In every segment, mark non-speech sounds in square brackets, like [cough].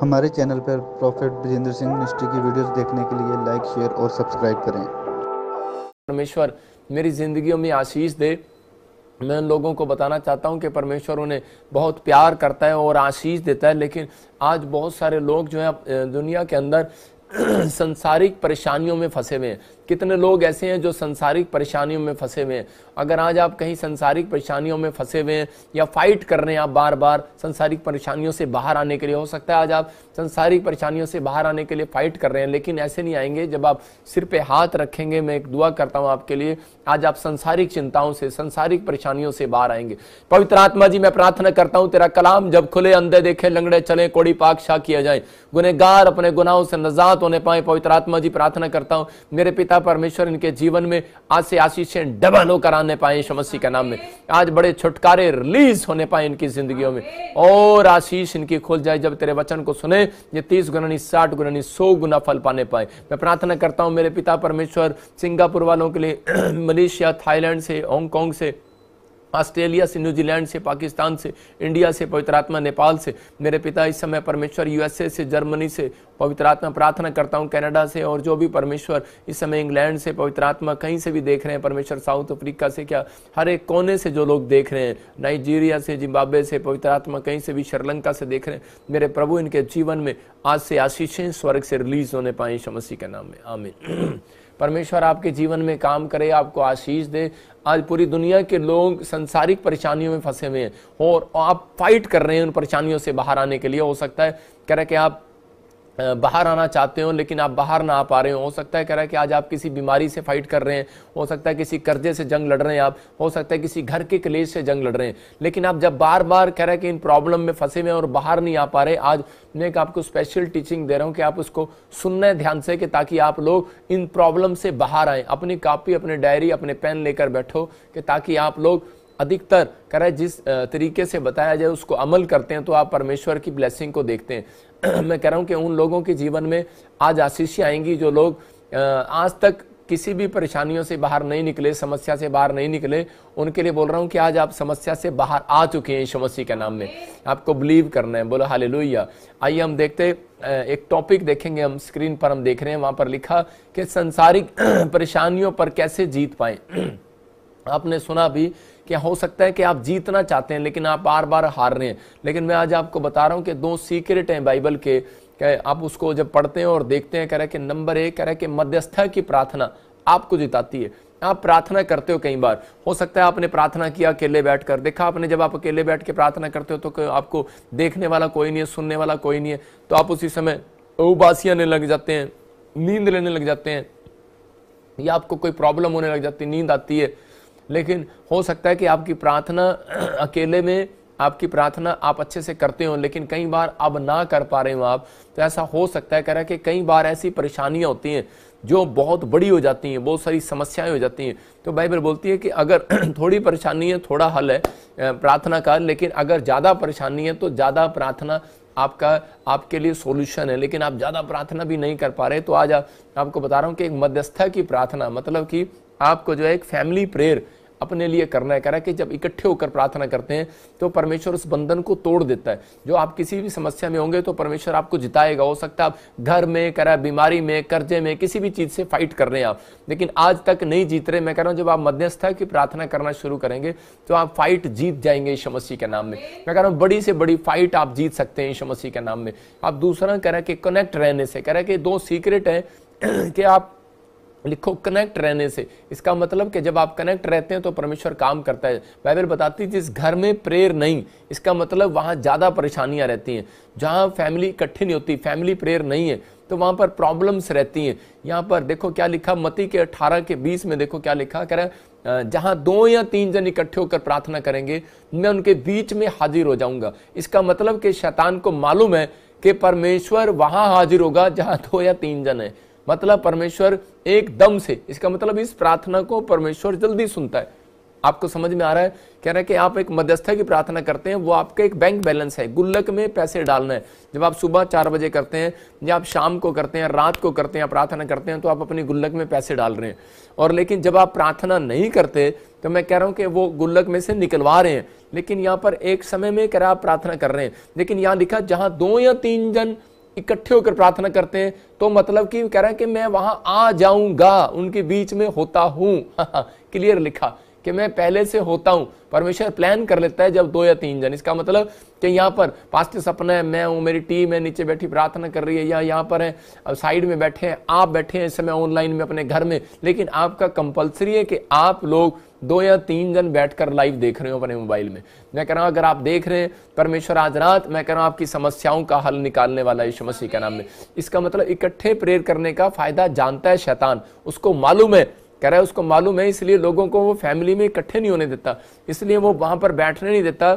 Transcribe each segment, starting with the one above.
हमारे चैनल पर prophet Brajendra Singh ministry की वीडियोस देखने के लिए लाइक शेयर और सब्सक्राइब करें परमेश्वर मेरी ज़िंदगी में आशीष दे मैं उन लोगों को बताना चाहता हूं कि परमेश्वर उन्हें बहुत प्यार करता है और आशीष देता है लेकिन आज बहुत सारे लोग जो हैं दुनिया के अंदर [clears throat] संसारिक परेशानियों में फंसे हुए हैं कितने लोग ऐसे हैं जो संसारिक परेशानियों में फंसे हुए हैं अगर आज आप कहीं संसारिक परेशानियों में फंसे हुए हैं या फाइट कर रहे हैं आप बार बार संसारिक परेशानियों से बाहर आने के लिए हो सकता है आज आप संसारिक परेशानियों से बाहर आने के लिए फाइट कर रहे हैं लेकिन ऐसे नहीं आएंगे जब आप सिर पे हाथ रखेंगे मैं एक दुआ करता हूँ आपके लिए आज आप संसारिक चिंताओं से संसारिक परेशानियों से बाहर आएंगे पवित्र आत्मा जी मैं प्रार्थना करता हूँ तेरा कलाम जब खुले अंधे देखे लंगड़े चले कोड़ी पाक शाह किया जाए गुनेगार अपने गुनाहों से नजात होने पाए पवित्र आत्मा जी प्रार्थना करता हूँ मेरे पिता खुदा परमेश्वर इनके जीवन में आज से आशीषें डबल होकर आने पाए समस्या के नाम में आज बड़े छुटकारे रिलीज होने पाए इनकी जिंदगियों में और आशीष इनकी खुल जाए जब तेरे वचन को सुने ये तीस गुना साठ गुना सौ गुना फल पाने पाए मैं प्रार्थना करता हूँ मेरे पिता परमेश्वर सिंगापुर वालों के लिए [clears throat] मलेशिया थाईलैंड से हांगकॉन्ग से ऑस्ट्रेलिया से न्यूजीलैंड से पाकिस्तान से इंडिया से पवित्र आत्मा नेपाल से मेरे पिता इस समय परमेश्वर यूएसए से जर्मनी से पवित्र आत्मा प्रार्थना करता हूँ कनाडा से और जो भी परमेश्वर इस समय इंग्लैंड से पवित्र आत्मा कहीं से भी देख रहे हैं परमेश्वर साउथ अफ्रीका से क्या हर एक कोने से जो लोग देख रहे हैं नाइजीरिया से जिम्बाब्वे से पवित्र आत्मा कहीं से भी श्रीलंका से देख रहे हैं मेरे प्रभु इनके जीवन में आज से आशीषें स्वर्ग से रिलीज होने पाए शमसी के नाम में आमिर [clears throat] परमेश्वर आपके जीवन में काम करे आपको आशीष दे आज पूरी दुनिया के लोग संसारिक परेशानियों में फंसे हुए हैं और आप फाइट कर रहे हैं उन परेशानियों से बाहर आने के लिए हो सकता है कह रहे कि आप बाहर आना चाहते हो लेकिन आप बाहर ना आ पा रहे हो सकता है कह रहा है कि आज आप किसी बीमारी से फाइट कर रहे हैं हो सकता है किसी कर्जे से जंग लड़ रहे हैं आप हो सकता है किसी घर के क्लेश से जंग लड़ रहे हैं लेकिन आप जब बार बार कह रहे हैं कि इन प्रॉब्लम में फंसे हुए और बाहर नहीं आ पा रहे आज मैं एक आपको स्पेशल टीचिंग दे रहा हूँ कि आप उसको सुनना है ध्यान से कि ताकि आप लोग इन प्रॉब्लम से बाहर आएँ अपनी कापी अपने डायरी अपने पेन लेकर बैठो कि ताकि आप लोग अधिकतर करें जिस तरीके से बताया जाए उसको अमल करते हैं तो आप परमेश्वर की ब्लेसिंग को देखते हैं [clears throat] मैं कह रहा हूँ कि उन लोगों के जीवन में आज आशीष आएंगी जो लोग आज तक किसी भी परेशानियों से बाहर नहीं निकले समस्या से बाहर नहीं निकले उनके लिए बोल रहा हूँ कि आज आप समस्या से बाहर आ चुके हैं शमसी के नाम में आपको बिलीव करना है बोलो हाल लोहिया आइए हम देखते एक टॉपिक देखेंगे हम स्क्रीन पर हम देख रहे हैं वहां पर लिखा कि संसारिक [clears throat] परेशानियों पर कैसे जीत पाए [clears throat] आपने सुना भी कि हो सकता है कि आप जीतना चाहते हैं लेकिन आप बार बार हार रहे हैं लेकिन मैं आज आपको बता रहा हूं कि दो सीक्रेट हैं बाइबल के आप उसको जब पढ़ते हैं और देखते हैं कह रहे कि नंबर एक कह रहे कि मध्यस्था की प्रार्थना आपको जिताती है आप प्रार्थना करते हो कई बार हो सकता है आपने प्रार्थना किया अकेले बैठ कर देखा आपने जब आप अकेले बैठ के प्रार्थना करते हो तो आपको देखने वाला कोई नहीं है सुनने वाला कोई नहीं है तो आप उसी समय उबासी आने लग जाते हैं नींद लेने लग जाते हैं या आपको कोई प्रॉब्लम होने लग जाती है नींद आती है लेकिन हो सकता है कि आपकी प्रार्थना [clears throat] अकेले में आपकी प्रार्थना आप अच्छे से करते हो लेकिन कई बार अब ना कर पा रहे हो आप तो ऐसा हो सकता है कह रहा है कि कई बार ऐसी परेशानियां होती हैं जो बहुत बड़ी हो जाती हैं बहुत सारी समस्याएं हो जाती हैं तो बाइबल बोलती है कि अगर [clears throat] थोड़ी परेशानी है थोड़ा हल है प्रार्थना का लेकिन अगर ज़्यादा परेशानी है तो ज़्यादा प्रार्थना आपका आपके लिए सोल्यूशन है लेकिन आप ज़्यादा प्रार्थना भी नहीं कर पा रहे तो आज आप, आपको बता रहा हूँ कि एक मध्यस्था की प्रार्थना मतलब कि आपको जो है एक फैमिली प्रेयर अपने लिए करना है कह रहा है कि जब इकट्ठे होकर प्रार्थना करते हैं तो परमेश्वर उस बंधन को तोड़ देता है जो आप किसी भी समस्या में होंगे तो परमेश्वर आपको जिताएगा हो सकता है आप घर में है बीमारी में कर्जे में किसी भी चीज़ से फाइट कर रहे हैं आप लेकिन आज तक नहीं जीत रहे मैं कह रहा हूँ जब आप मध्यस्थता की प्रार्थना करना शुरू करेंगे तो आप फाइट जीत जाएंगे इस मसीह के नाम में मैं कह रहा हूँ बड़ी से बड़ी फाइट आप जीत सकते हैं इस मसीह के नाम में आप दूसरा कह रहा कि कनेक्ट रहने से कह रहा कि दो सीक्रेट है [clears throat] कि आप लिखो कनेक्ट रहने से इसका मतलब कि जब आप कनेक्ट रहते हैं तो परमेश्वर काम करता है बाइबल बताती है जिस घर में प्रेयर नहीं इसका मतलब वहाँ ज़्यादा परेशानियाँ रहती हैं जहाँ फैमिली इकट्ठी नहीं होती फैमिली प्रेयर नहीं है तो वहाँ पर प्रॉब्लम्स रहती हैं यहाँ पर देखो क्या लिखा मती के अठारह के बीस में देखो क्या लिखा कह रहा जहाँ दो या तीन जन इकट्ठे होकर प्रार्थना करेंगे मैं उनके बीच में हाजिर हो जाऊंगा इसका मतलब कि शैतान को मालूम है कि परमेश्वर वहाँ हाजिर होगा जहाँ दो या तीन जन है मतलब परमेश्वर एकदम से इसका मतलब इस प्रार्थना को परमेश्वर जल्दी सुनता है आपको समझ में आ रहा है कह रहा है कि आप एक मध्यस्था की प्रार्थना करते हैं वो आपका एक बैंक बैलेंस है गुल्लक में पैसे डालना है जब आप सुबह चार बजे करते हैं या आप शाम को करते हैं रात को करते हैं प्रार्थना करते हैं तो आप अपनी गुल्लक में पैसे डाल रहे हैं और लेकिन जब आप प्रार्थना नहीं करते तो मैं कह रहा हूँ कि वो गुल्लक में से निकलवा रहे हैं लेकिन यहाँ पर एक समय में कह रहा आप प्रार्थना कर रहे हैं लेकिन यहाँ लिखा जहाँ दो या तीन जन इकट्ठे होकर प्रार्थना करते हैं तो मतलब कि कह रहे हैं कि मैं वहां आ जाऊंगा उनके बीच में होता हूं [laughs] क्लियर लिखा कि मैं पहले से होता हूं परमेश्वर प्लान कर लेता है जब दो या तीन जन इसका मतलब कि यहाँ पर पास्टर सपना है मैं हूँ मेरी टीम है नीचे बैठी प्रार्थना कर रही है या यहाँ पर है साइड में बैठे हैं आप बैठे हैं इस समय ऑनलाइन में अपने घर में लेकिन आपका कंपलसरी है कि आप लोग दो या तीन जन बैठकर लाइव देख रहे हो अपने मोबाइल में मैं कह रहा हूँ अगर आप देख रहे हैं परमेश्वर आज रात मैं कह रहा हूँ आपकी समस्याओं का हल निकालने वाला यीशु मसीह के नाम में इसका मतलब इकट्ठे प्रेयर करने का फायदा जानता है शैतान उसको मालूम है कह रहा है उसको मालूम है इसलिए लोगों को वो फैमिली में इकट्ठे नहीं होने देता इसलिए वो वहाँ पर बैठने नहीं देता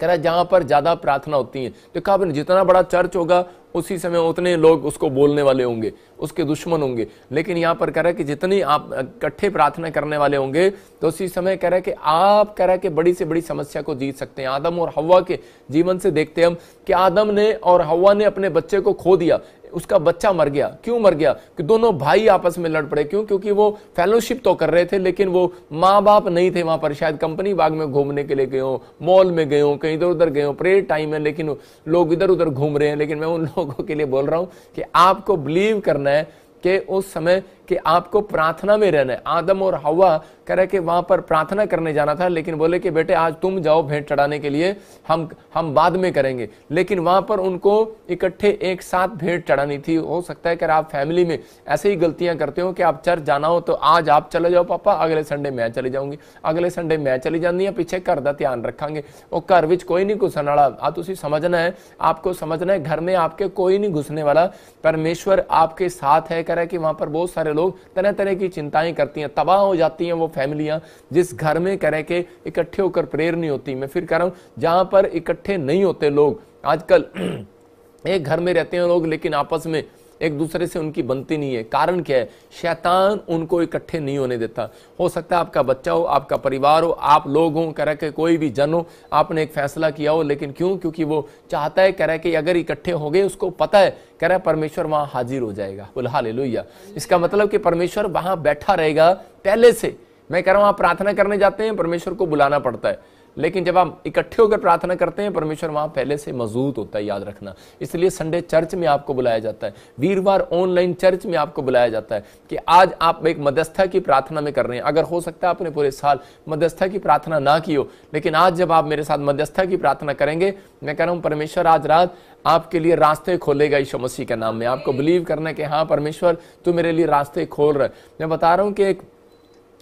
कह रहा है जहाँ पर ज़्यादा प्रार्थना होती है तो कहा जितना बड़ा चर्च होगा उसी समय उतने लोग उसको बोलने वाले होंगे उसके दुश्मन होंगे लेकिन यहाँ पर कह रहा है कि जितनी आप इकट्ठे प्रार्थना करने वाले होंगे तो उसी समय कह रहा है कि आप कह रहा है कि बड़ी से बड़ी समस्या को जीत सकते हैं आदम और हवा के जीवन से देखते हम कि आदम ने और हवा ने अपने बच्चे को खो दिया उसका बच्चा मर गया क्यों मर गया कि दोनों भाई आपस में लड़ पड़े क्यों क्योंकि वो फेलोशिप तो कर रहे थे लेकिन वो माँ बाप नहीं थे वहां पर शायद कंपनी बाग में घूमने के लिए गए हो मॉल में गए हो कहीं इधर उधर गए हो प्रेयर टाइम है लेकिन लोग इधर उधर घूम रहे हैं लेकिन मैं उन लोगों के लिए बोल रहा हूं कि आपको बिलीव करना है कि उस समय कि आपको प्रार्थना में रहना है आदम और हवा कह रहे कि वहां पर प्रार्थना करने जाना था लेकिन बोले कि बेटे आज तुम जाओ भेंट चढ़ाने के लिए हम हम बाद में करेंगे लेकिन वहां पर उनको इकट्ठे एक साथ भेंट चढ़ानी थी हो सकता है कि आप फैमिली में ऐसे ही गलतियां करते हो कि आप चर्च जाना हो तो आज आप चले जाओ पापा अगले संडे मैं चली जाऊंगी अगले संडे मैं चली जानी है पीछे घर का ध्यान रखांगे और घर में कोई नहीं घुसन वाला ਆ ਤੁਸੀਂ समझना है आपको समझना है घर में आपके कोई नहीं घुसने वाला परमेश्वर आपके साथ है कह रहा है कि वहां पर बहुत सारे लोग तरह तरह की चिंताएं करती हैं तबाह हो जाती हैं वो फैमिलियां जिस घर में कह रहे के इकट्ठे होकर प्रेयर नहीं होती मैं फिर कह रहा हूँ जहाँ पर इकट्ठे नहीं होते लोग आजकल [clears throat] एक घर में रहते हैं लोग लेकिन आपस में एक दूसरे से उनकी बनती नहीं है कारण क्या है शैतान उनको इकट्ठे नहीं होने देता हो सकता है आपका बच्चा हो आपका परिवार हो आप लोग हों कह रहे कोई भी जन हो आपने एक फैसला किया हो लेकिन क्यों क्योंकि वो चाहता है कह रहा है कि अगर इकट्ठे हो गए उसको पता है कह रहा है परमेश्वर वहां हाजिर हो जाएगा बुल्हा ले इसका मतलब कि परमेश्वर वहां बैठा रहेगा पहले से मैं कह रहा हूं आप प्रार्थना करने जाते हैं परमेश्वर को बुलाना पड़ता है लेकिन जब आप इकट्ठे होकर प्रार्थना करते हैं परमेश्वर वहां पहले से मौजूद होता है याद रखना इसलिए संडे चर्च में आपको बुलाया जाता है वीरवार ऑनलाइन चर्च में आपको बुलाया जाता है कि आज आप एक मध्यस्था की प्रार्थना में कर रहे हैं अगर हो सकता है आपने पूरे साल मध्यस्था की प्रार्थना ना की हो लेकिन आज जब आप मेरे साथ मध्यस्था की प्रार्थना करेंगे मैं कह रहा हूं परमेश्वर आज रात आपके लिए रास्ते खोलेगा ईशो मसीह के नाम में आपको बिलीव करना है कि हाँ परमेश्वर तू मेरे लिए रास्ते खोल रहा है मैं बता रहा हूँ कि एक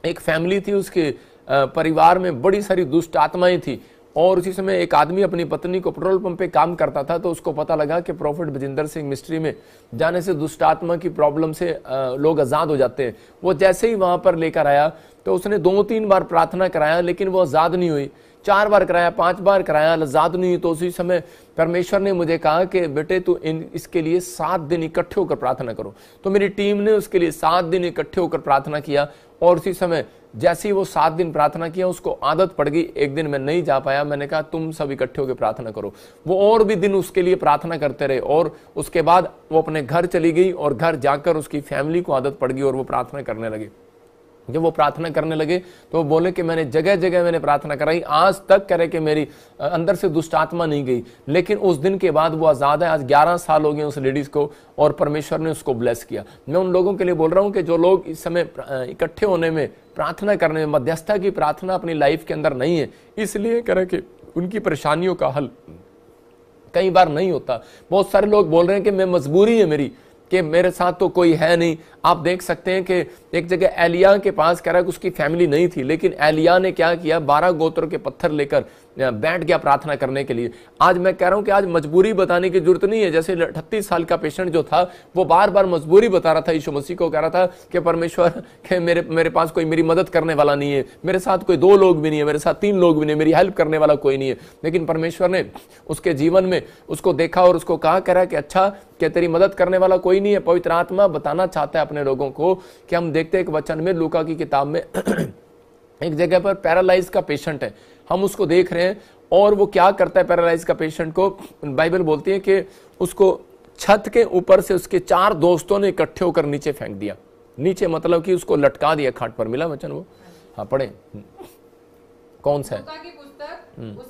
एक फैमिली थी उसकी परिवार में बड़ी सारी दुष्ट आत्माएं थी और उसी समय एक आदमी अपनी पत्नी को पेट्रोल पंप पे काम करता था तो उसको पता लगा कि प्रॉफिट बजिंदर सिंह मिस्ट्री में जाने से दुष्ट आत्मा की प्रॉब्लम से लोग आज़ाद हो जाते हैं वो जैसे ही वहां पर लेकर आया तो उसने दो तीन बार प्रार्थना कराया लेकिन वो आज़ाद नहीं हुई चार बार कराया पांच बार कराया आज़ाद नहीं हुई तो उसी समय परमेश्वर ने मुझे कहा कि बेटे तू इन इसके लिए सात दिन इकट्ठे होकर प्रार्थना करो तो मेरी टीम ने उसके लिए सात दिन इकट्ठे होकर प्रार्थना किया और उसी समय जैसे ही वो सात दिन प्रार्थना किया उसको आदत पड़ गई एक दिन मैं नहीं जा पाया मैंने कहा तुम सब इकट्ठे होकर प्रार्थना करो वो और भी दिन उसके लिए प्रार्थना करते रहे और उसके बाद वो अपने घर चली गई और घर जाकर उसकी फैमिली को आदत पड़ गई और वो प्रार्थना करने लगी जब वो प्रार्थना करने लगे तो वो बोले कि मैंने जगह जगह मैंने प्रार्थना कराई आज तक करे कि मेरी अंदर से दुष्ट आत्मा नहीं गई लेकिन उस दिन के बाद वो आज़ाद है आज 11 साल हो गए उस लेडीज़ को और परमेश्वर ने उसको ब्लेस किया मैं उन लोगों के लिए बोल रहा हूँ कि जो लोग इस समय इकट्ठे होने में प्रार्थना करने में मध्यस्थता की प्रार्थना अपनी लाइफ के अंदर नहीं है इसलिए करें कि उनकी परेशानियों का हल कई बार नहीं होता बहुत सारे लोग बोल रहे हैं कि मैं मजबूरी है मेरी कि मेरे साथ तो कोई है नहीं आप देख सकते हैं कि एक जगह एलिया के पास कह रहा है कि उसकी फैमिली नहीं थी लेकिन एलिया ने क्या किया बारह गोत्र के पत्थर लेकर बैठ गया प्रार्थना करने के लिए आज मैं कह रहा हूं कि आज मजबूरी बताने की जरूरत नहीं है जैसे अठतीस साल का पेशेंट जो था वो बार बार मजबूरी बता रहा था यीशु मसीह को कह रहा था कि परमेश्वर [laughs] के मेरे मेरे पास कोई मेरी मदद करने वाला नहीं है मेरे साथ कोई दो लोग भी नहीं है मेरे साथ तीन लोग भी नहीं मेरी हेल्प करने वाला कोई नहीं है लेकिन परमेश्वर ने उसके जीवन में उसको देखा और उसको कहा कह रहा कि अच्छा कि तेरी मदद करने वाला कोई नहीं है पवित्र आत्मा बताना चाहता है अपने लोगों को कि हम देखते हैं एक वचन में लूका की किताब में [clears throat] एक जगह पर पैरालाइज का पेशेंट है हम उसको देख रहे हैं और वो क्या करता है पैरालाइज का पेशेंट को बाइबल बोलती है कि उसको छत के ऊपर से उसके चार दोस्तों ने इकट्ठे होकर नीचे फेंक दिया नीचे मतलब कि उसको लटका दिया खाट पर मिला वचन वो हाँ पढ़े कौन सा है हम्म।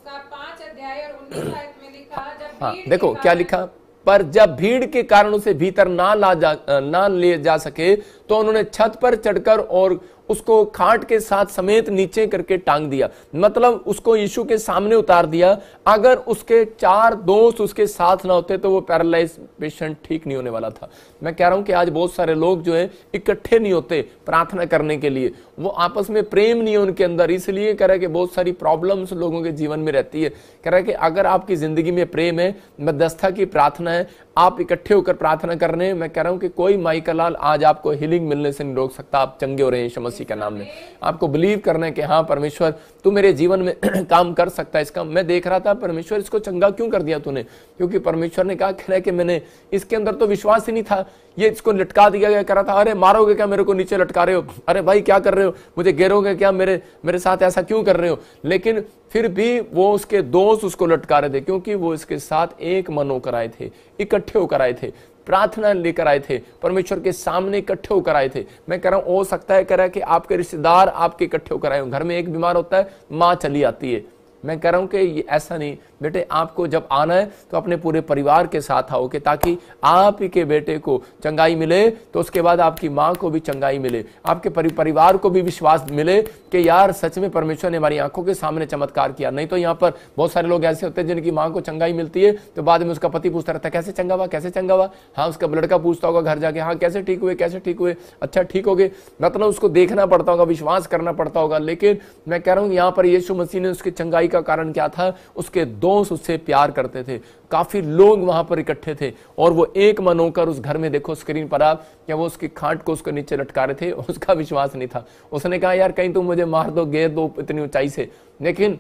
हाँ देखो क्या लिखा पर जब भीड़ के कारण उसे भीतर ना ला जा ना ले जा सके तो उन्होंने छत पर चढ़कर और उसको खाट के साथ समेत नीचे करके टांग दिया मतलब उसको यीशु के सामने उतार दिया अगर उसके चार दोस्त उसके साथ ना होते तो वो पैरालाइज पेशेंट ठीक नहीं होने वाला था मैं कह रहा हूं कि आज बहुत सारे लोग जो है इकट्ठे नहीं होते प्रार्थना करने के लिए वो आपस में प्रेम नहीं है उनके अंदर इसलिए कह रहा है कि बहुत सारी प्रॉब्लम्स लोगों के जीवन में रहती है कह रहा है कि अगर आपकी जिंदगी में प्रेम है मध्यस्था की प्रार्थना है आप इकट्ठे होकर प्रार्थना कर रहे हैं मैं कह रहा हूं कि कोई माई का लाल आज आपको हीलिंग मिलने से नहीं रोक सकता आप चंगे हो रहे हैं मसीह के नाम में आपको बिलीव करना है कि हाँ परमेश्वर तू मेरे जीवन में [clears throat] काम कर सकता है इसका मैं देख रहा था परमेश्वर इसको चंगा क्यों कर दिया तूने क्योंकि परमेश्वर ने कहा कह रहा है कि मैंने इसके अंदर तो विश्वास ही नहीं था ये इसको लटका दिया गया कह रहा था अरे मारोगे क्या मेरे को नीचे लटका रहे हो अरे भाई क्या कर रहे हो मुझे घेरोगे क्या मेरे मेरे साथ ऐसा क्यों कर रहे हो लेकिन फिर भी वो उसके दोस्त उसको लटका रहे थे क्योंकि वो इसके साथ एक मन होकर आए थे इकट्ठे इकट्ठे होकर आए थे प्रार्थना लेकर आए थे परमेश्वर के सामने इकट्ठे होकर आए थे मैं कह रहा हूं हो सकता है कह रहा है कि आपके रिश्तेदार आपके इकट्ठे होकर आए हो घर में एक बीमार होता है मां चली आती है मैं कह रहा हूं कि ऐसा नहीं बेटे आपको जब आना है तो अपने पूरे परिवार के साथ आओ कि ताकि आप ही के बेटे को चंगाई मिले तो उसके बाद आपकी माँ को भी चंगाई मिले आपके परिवार को भी विश्वास मिले कि यार सच में परमेश्वर ने हमारी आंखों के सामने चमत्कार किया नहीं तो यहाँ पर बहुत सारे लोग ऐसे होते हैं जिनकी माँ को चंगाई मिलती है तो बाद में उसका पति पूछता रहता है कैसे चंगा हुआ कैसे चंगा हुआ हाँ उसका लड़का पूछता होगा घर जाके हाँ कैसे ठीक हुए कैसे ठीक हुए अच्छा ठीक हो गए मतलब उसको देखना पड़ता होगा विश्वास करना पड़ता होगा लेकिन मैं कह रहा हूँ यहाँ पर यीशु मसीह ने उसकी चंगाई का कारण क्या था उसके दोस्त उससे प्यार करते थे काफ़ी लोग वहां पर इकट्ठे थे और वो एक मन होकर उस घर में देखो स्क्रीन पर आप क्या वो उसकी खाट को उसके नीचे लटका रहे थे [laughs] उसका विश्वास नहीं था उसने कहा यार कहीं तुम मुझे मार दो गेर दो तो इतनी ऊंचाई से लेकिन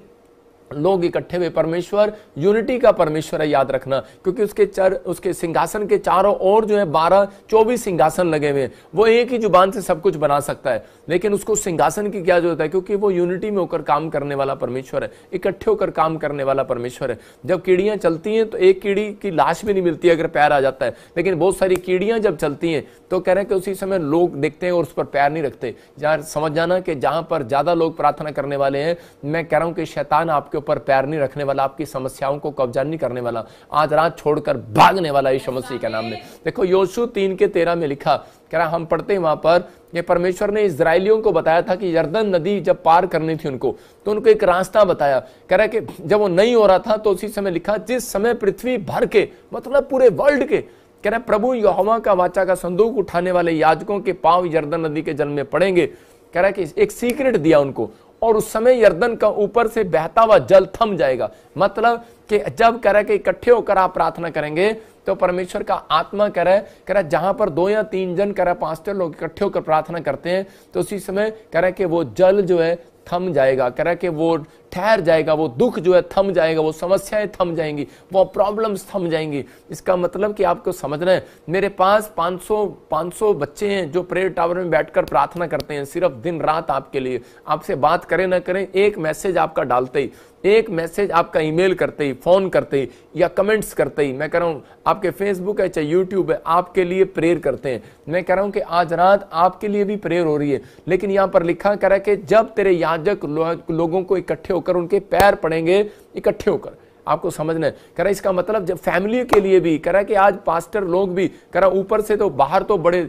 लोग इकट्ठे हुए परमेश्वर यूनिटी का परमेश्वर है याद रखना क्योंकि उसके चर उसके सिंहासन के चारों ओर जो है बारह चौबीस सिंहासन लगे हुए हैं वो एक ही जुबान से सब कुछ बना सकता है लेकिन उसको सिंहासन की क्या जरूरत है क्योंकि वो यूनिटी में होकर काम करने वाला परमेश्वर है इकट्ठे होकर काम करने वाला परमेश्वर है जब कीड़ियां चलती हैं तो एक कीड़ी की लाश भी नहीं मिलती अगर पैर आ जाता है लेकिन बहुत सारी कीड़ियां जब चलती हैं तो कह रहे हैं कि उसी समय लोग देखते हैं और उस पर पैर नहीं रखते जहाँ समझ जाना कि जहां पर ज़्यादा लोग प्रार्थना करने वाले हैं मैं कह रहा हूं कि शैतान आपके ऊपर पैर नहीं रखने वाला आपकी समस्याओं को कब्जा नहीं करने वाला आज रात छोड़कर भागने वाला यीशु मसीह के नाम में देखो योशु तीन के तेरह में लिखा कह रहा हम पढ़ते हैं वहां पर ये परमेश्वर ने इसराइलियों को बताया था कि यर्दन नदी जब पार करनी थी उनको तो उनको एक रास्ता बताया कह रहा है कि जब वो नहीं हो रहा था तो उसी समय लिखा जिस समय पृथ्वी भर के मतलब पूरे वर्ल्ड के कह रहे प्रभु यहोवा का वाचा का संदूक उठाने वाले याजकों के पांव यर्दन नदी के जल में पड़ेंगे कह रहा है कि एक सीक्रेट दिया उनको और उस समय यर्दन का ऊपर से बहता हुआ जल थम जाएगा मतलब कि जब कह रहे कि इकट्ठे होकर आप प्रार्थना करेंगे तो परमेश्वर का आत्मा करे करे जहां पर दो या तीन जन करे पांच लोग इकट्ठे होकर प्रार्थना करते हैं तो उसी समय करे कि वो जल जो है थम जाएगा करे कि वो ठहर जाएगा वो दुख जो है थम जाएगा वो समस्याएं थम जाएंगी वो प्रॉब्लम्स थम जाएंगी इसका मतलब कि आपको समझना है मेरे पास 500 500 बच्चे हैं जो प्रेयर टावर में बैठकर प्रार्थना करते हैं सिर्फ दिन रात आपके लिए आपसे बात करें ना करें एक मैसेज आपका डालते ही एक मैसेज आपका ईमेल करते ही फ़ोन करते ही या कमेंट्स करते ही मैं कह रहा हूँ आपके फेसबुक है चाहे यूट्यूब है आपके लिए प्रेयर करते हैं मैं कह रहा हूँ कि आज रात आपके लिए भी प्रेयर हो रही है लेकिन यहाँ पर लिखा करा कि जब तेरे याजक लोगों को इकट्ठे होकर उनके पैर पड़ेंगे इकट्ठे होकर आपको समझना है करा इसका मतलब जब फैमिली के लिए भी करा कि आज पास्टर लोग भी करा ऊपर से तो बाहर तो बड़े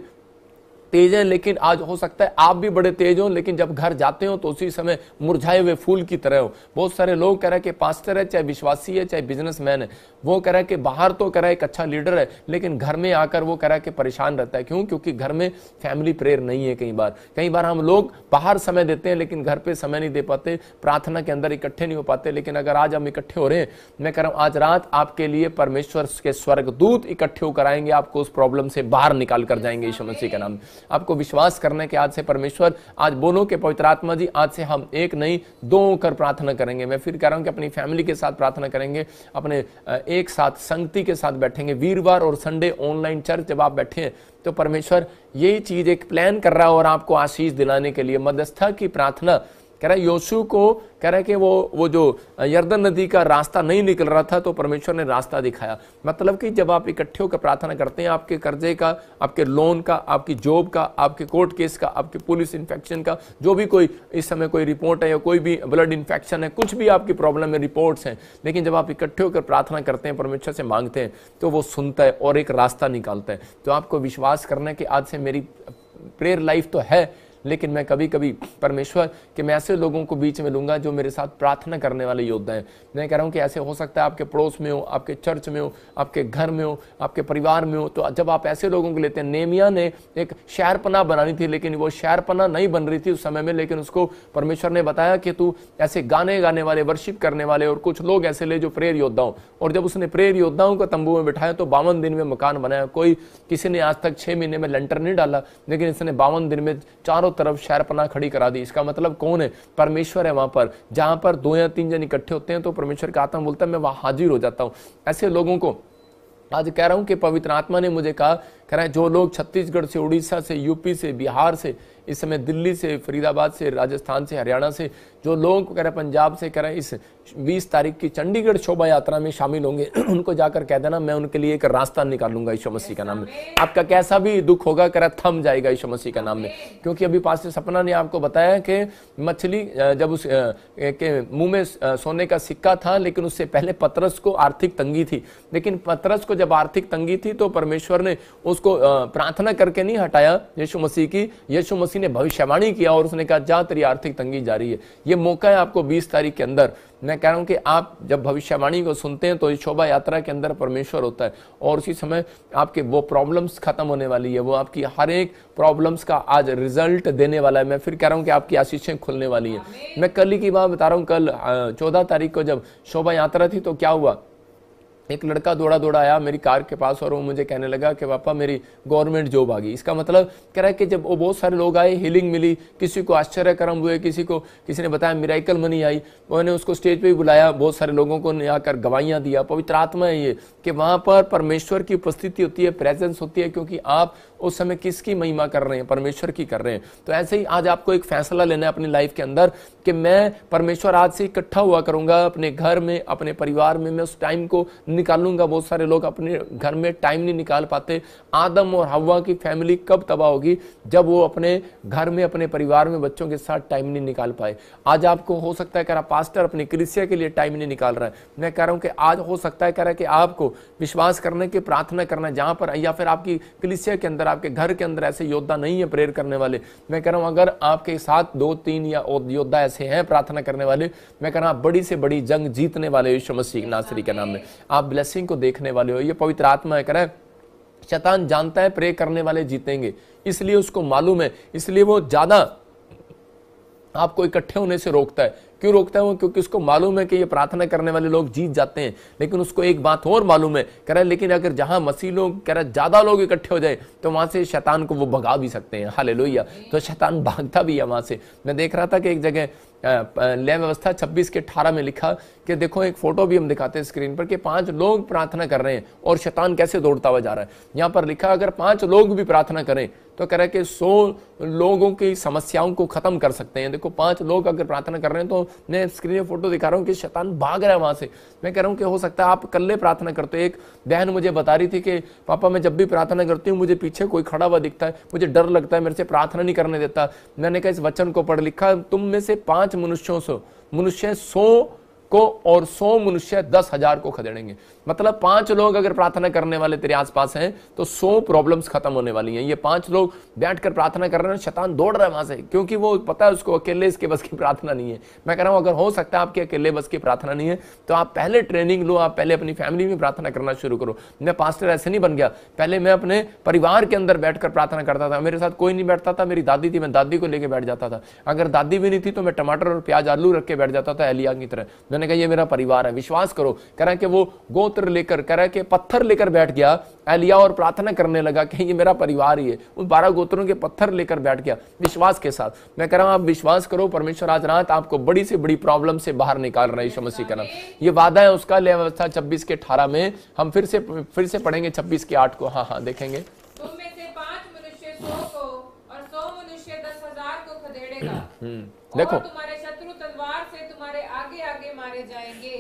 तेज हैं लेकिन आज हो सकता है आप भी बड़े तेज हो लेकिन जब घर जाते हो तो उसी समय मुरझाए हुए फूल की तरह हो बहुत सारे लोग कह रहे हैं कि पास्टर है चाहे विश्वासी है चाहे बिजनेसमैन है वो कह रहा है कि बाहर तो कह रहा है एक अच्छा लीडर है लेकिन घर में आकर वो कह रहा है कि परेशान रहता है क्यों क्योंकि घर में फैमिली प्रेयर नहीं है कई बार कई बार हम लोग बाहर समय देते हैं लेकिन घर पर समय नहीं दे पाते प्रार्थना के अंदर इकट्ठे नहीं हो पाते लेकिन अगर आज हम इकट्ठे हो रहे हैं मैं कह रहा हूँ आज रात आपके लिए परमेश्वर के स्वर्ग दूत इकट्ठे होकर आएंगे आपको उस प्रॉब्लम से बाहर निकाल कर जाएंगे ईश्वर मसीह के नाम आपको विश्वास करना है कि आज से परमेश्वर आज बोलो कि पवित्र आत्मा जी आज से हम एक नहीं दो होकर प्रार्थना करेंगे मैं फिर कह रहा हूँ कि अपनी फैमिली के साथ प्रार्थना करेंगे अपने एक साथ संगति के साथ बैठेंगे वीरवार और संडे ऑनलाइन चर्च जब आप बैठे हैं तो परमेश्वर यही चीज़ एक प्लान कर रहा है और आपको आशीष दिलाने के लिए मध्यस्था की प्रार्थना कह रहा है योसु को कह रहा है कि वो वो जो यर्दन नदी का रास्ता नहीं निकल रहा था तो परमेश्वर ने रास्ता दिखाया मतलब कि जब आप इकट्ठे होकर प्रार्थना करते हैं आपके कर्जे का आपके लोन का आपकी जॉब का आपके कोर्ट केस का आपके पुलिस इन्फेक्शन का जो भी कोई इस समय कोई रिपोर्ट है या कोई भी ब्लड इन्फेक्शन है कुछ भी आपकी प्रॉब्लम है रिपोर्ट्स हैं लेकिन जब आप इकट्ठे होकर प्रार्थना करते हैं परमेश्वर से मांगते हैं तो वो सुनता है और एक रास्ता निकालता है तो आपको विश्वास करना है कि आज से मेरी प्रेयर लाइफ तो है लेकिन मैं कभी कभी परमेश्वर कि मैं ऐसे लोगों को बीच में लूँगा जो मेरे साथ प्रार्थना करने वाले योद्धा हैं मैं कह रहा हूँ कि ऐसे हो सकता है आपके पड़ोस में हो आपके चर्च में हो आपके घर में हो आपके परिवार में हो तो जब आप ऐसे लोगों को लेते हैं नेमिया ने एक शहरपना बनानी थी लेकिन वो शहरपना नहीं बन रही थी उस समय में लेकिन उसको परमेश्वर ने बताया कि तू ऐसे गाने गाने वाले वर्शिप करने वाले और कुछ लोग ऐसे ले जो योद्धा हो और जब उसने प्रेर योद्धाओं को तंबू में बिठाया तो बावन दिन में मकान बनाया कोई किसी ने आज तक छः महीने में लेंटर नहीं डाला लेकिन इसने बावन दिन में चारों तरफ शैरपना खड़ी करा दी इसका मतलब कौन है परमेश्वर है वहां पर जहां पर दो या तीन जन इकट्ठे होते हैं तो परमेश्वर का आत्मा बोलता है मैं वहां हाजिर हो जाता हूं ऐसे लोगों को आज कह रहा हूं कि पवित्र आत्मा ने मुझे कहा कह रहा है जो लोग छत्तीसगढ़ से उड़ीसा से यूपी से बिहार से इस समय दिल्ली से फरीदाबाद से राजस्थान से हरियाणा से जो लोगों को कह रहे पंजाब से कह रहे इस 20 तारीख की चंडीगढ़ शोभा यात्रा में शामिल होंगे [clears throat] उनको जाकर कह देना मैं उनके लिए एक रास्ता निकालूंगा ईशो मसीह का नाम में आपका कैसा भी दुख होगा कह रहा थम जाएगा ईशो मसीह का नाम में क्योंकि अभी पास सपना ने आपको बताया कि मछली जब उस के मुंह में सोने का सिक्का था लेकिन उससे पहले पतरस को आर्थिक तंगी थी लेकिन पतरस को जब आर्थिक तंगी थी तो परमेश्वर ने उसको प्रार्थना करके नहीं हटाया यीशु मसीह की यीशु मसीह किसी ने भविष्यवाणी किया और उसने कहा जहाँ तेरी आर्थिक तंगी जारी है ये मौका है आपको 20 तारीख के अंदर मैं कह रहा हूँ कि आप जब भविष्यवाणी को सुनते हैं तो इस शोभा यात्रा के अंदर परमेश्वर होता है और उसी समय आपके वो प्रॉब्लम्स खत्म होने वाली है वो आपकी हर एक प्रॉब्लम्स का आज रिजल्ट देने वाला है मैं फिर कह रहा हूँ कि आपकी आशीषें खुलने वाली हैं मैं कल ही की बात बता रहा हूँ कल चौदह तारीख को जब शोभा यात्रा थी तो क्या हुआ एक लड़का दौड़ा दौड़ा आया मेरी कार के पास और वो मुझे कहने लगा कि पापा मेरी गवर्नमेंट जॉब आ गई इसका मतलब कह रहा है कि जब वो बहुत सारे लोग आए हीलिंग मिली किसी को कर्म हुए किसी को किसी ने बताया मिराइकल मनी आई उन्होंने उसको स्टेज पे भी बुलाया बहुत सारे लोगों को ने आकर गवाहियाँ दिया पवित्र आत्मा है ये कि वहाँ पर परमेश्वर की उपस्थिति होती है प्रेजेंस होती है क्योंकि आप उस समय किसकी महिमा कर रहे हैं परमेश्वर की कर रहे हैं तो ऐसे ही आज आपको एक फैसला लेना है अपनी लाइफ के अंदर कि मैं परमेश्वर आज से इकट्ठा हुआ करूंगा अपने घर में अपने परिवार में मैं उस टाइम को निकालूंगा बहुत सारे लोग अपने घर में टाइम नहीं निकाल पाते आदम और हवा की फैमिली कब तबाह होगी जब वो अपने घर में अपने परिवार में बच्चों के साथ टाइम नहीं निकाल पाए आज आपको हो सकता है कह रहा पास्टर अपनी कृष्य के लिए टाइम नहीं निकाल रहा है मैं कह रहा हूँ कि आज हो सकता है कह रहा है कि आपको विश्वास करने की प्रार्थना करना जहाँ पर या फिर आपकी कृष्य के अंदर अगर आपके घर के अंदर ऐसे योद्धा नहीं है प्रेयर करने वाले मैं कह रहा हूं अगर आपके साथ दो तीन या योद्धा ऐसे हैं प्रार्थना करने वाले मैं कह रहा हूं बड़ी से बड़ी जंग जीतने वाले यीशु मसीह नासरी के नाम में आप ब्लेसिंग को देखने वाले हो ये पवित्र आत्मा है कह रहा है शैतान जानता है प्रे करने वाले जीतेंगे इसलिए उसको मालूम है इसलिए वो ज्यादा आपको इकट्ठे होने से रोकता है क्यों रोकता हूँ क्योंकि उसको मालूम है कि ये प्रार्थना करने वाले लोग जीत जाते हैं लेकिन उसको एक बात और मालूम है कह रहा है लेकिन अगर जहां मसीह लोग कह रहा है ज़्यादा लोग इकट्ठे हो जाए तो वहां से शैतान को वो भगा भी सकते हैं हाल तो शैतान भागता भी है वहां से मैं देख रहा था कि एक जगह लय व्यवस्था छब्बीस के अठारह में लिखा कि देखो एक फोटो भी हम दिखाते हैं स्क्रीन पर कि पांच लोग प्रार्थना कर रहे हैं और शैतान कैसे दौड़ता हुआ जा रहा है यहाँ पर लिखा अगर पांच लोग भी प्रार्थना करें तो कह रहे कि सौ लोगों की समस्याओं को खत्म कर सकते हैं देखो पांच लोग अगर प्रार्थना कर रहे हैं तो मैं स्क्रीन में फोटो दिखा रहा हूँ कि शैतान भाग रहा है वहां से मैं कह रहा हूँ कि हो सकता है आप कल्ले प्रार्थना करते हो एक बहन मुझे बता रही थी कि पापा मैं जब भी प्रार्थना करती हूँ मुझे पीछे कोई खड़ा हुआ दिखता है मुझे डर लगता है मेरे से प्रार्थना नहीं करने देता मैंने कहा इस वचन को पढ़ लिखा तुम में से पांच मनुष्यों से मनुष्य सौ को और सौ मनुष्य दस हजार को खदेड़ेंगे मतलब पांच लोग अगर प्रार्थना करने वाले तेरे आसपास हैं तो सौ प्रॉब्लम्स खत्म होने वाली हैं ये पांच लोग बैठकर प्रार्थना कर रहे हैं शतान दौड़ रहा है वहां से क्योंकि वो पता है उसको अकेले इसके बस की प्रार्थना नहीं है मैं कह रहा हूं अगर हो सकता है आपके अकेले बस की प्रार्थना नहीं है तो आप पहले ट्रेनिंग लो आप पहले अपनी फैमिली में प्रार्थना करना शुरू करो मैं पास्टर ऐसे नहीं बन गया पहले मैं अपने परिवार के अंदर बैठकर प्रार्थना करता था मेरे साथ कोई नहीं बैठता था मेरी दादी थी मैं दादी को लेकर बैठ जाता था अगर दादी भी नहीं थी तो मैं टमाटर और प्याज आलू रख के बैठ जाता था एलिया की तरह मैंने कहा ये मेरा परिवार है विश्वास करो कह रहा कि वो गोत्र लेकर कह रहा कि पत्थर लेकर बैठ गया एलिया और प्रार्थना करने लगा कि ये मेरा परिवार ही है उन बारह गोत्रों के पत्थर लेकर बैठ गया विश्वास के साथ मैं कह रहा हूँ आप विश्वास करो परमेश्वर आज रात आपको बड़ी से बड़ी प्रॉब्लम से बाहर निकाल रहे हैं मसीह का नाम ये वादा है उसका ले अवस्था छब्बीस के अठारह में हम फिर से फिर से पढ़ेंगे छब्बीस के आठ को हाँ हाँ देखेंगे हम्म, देखो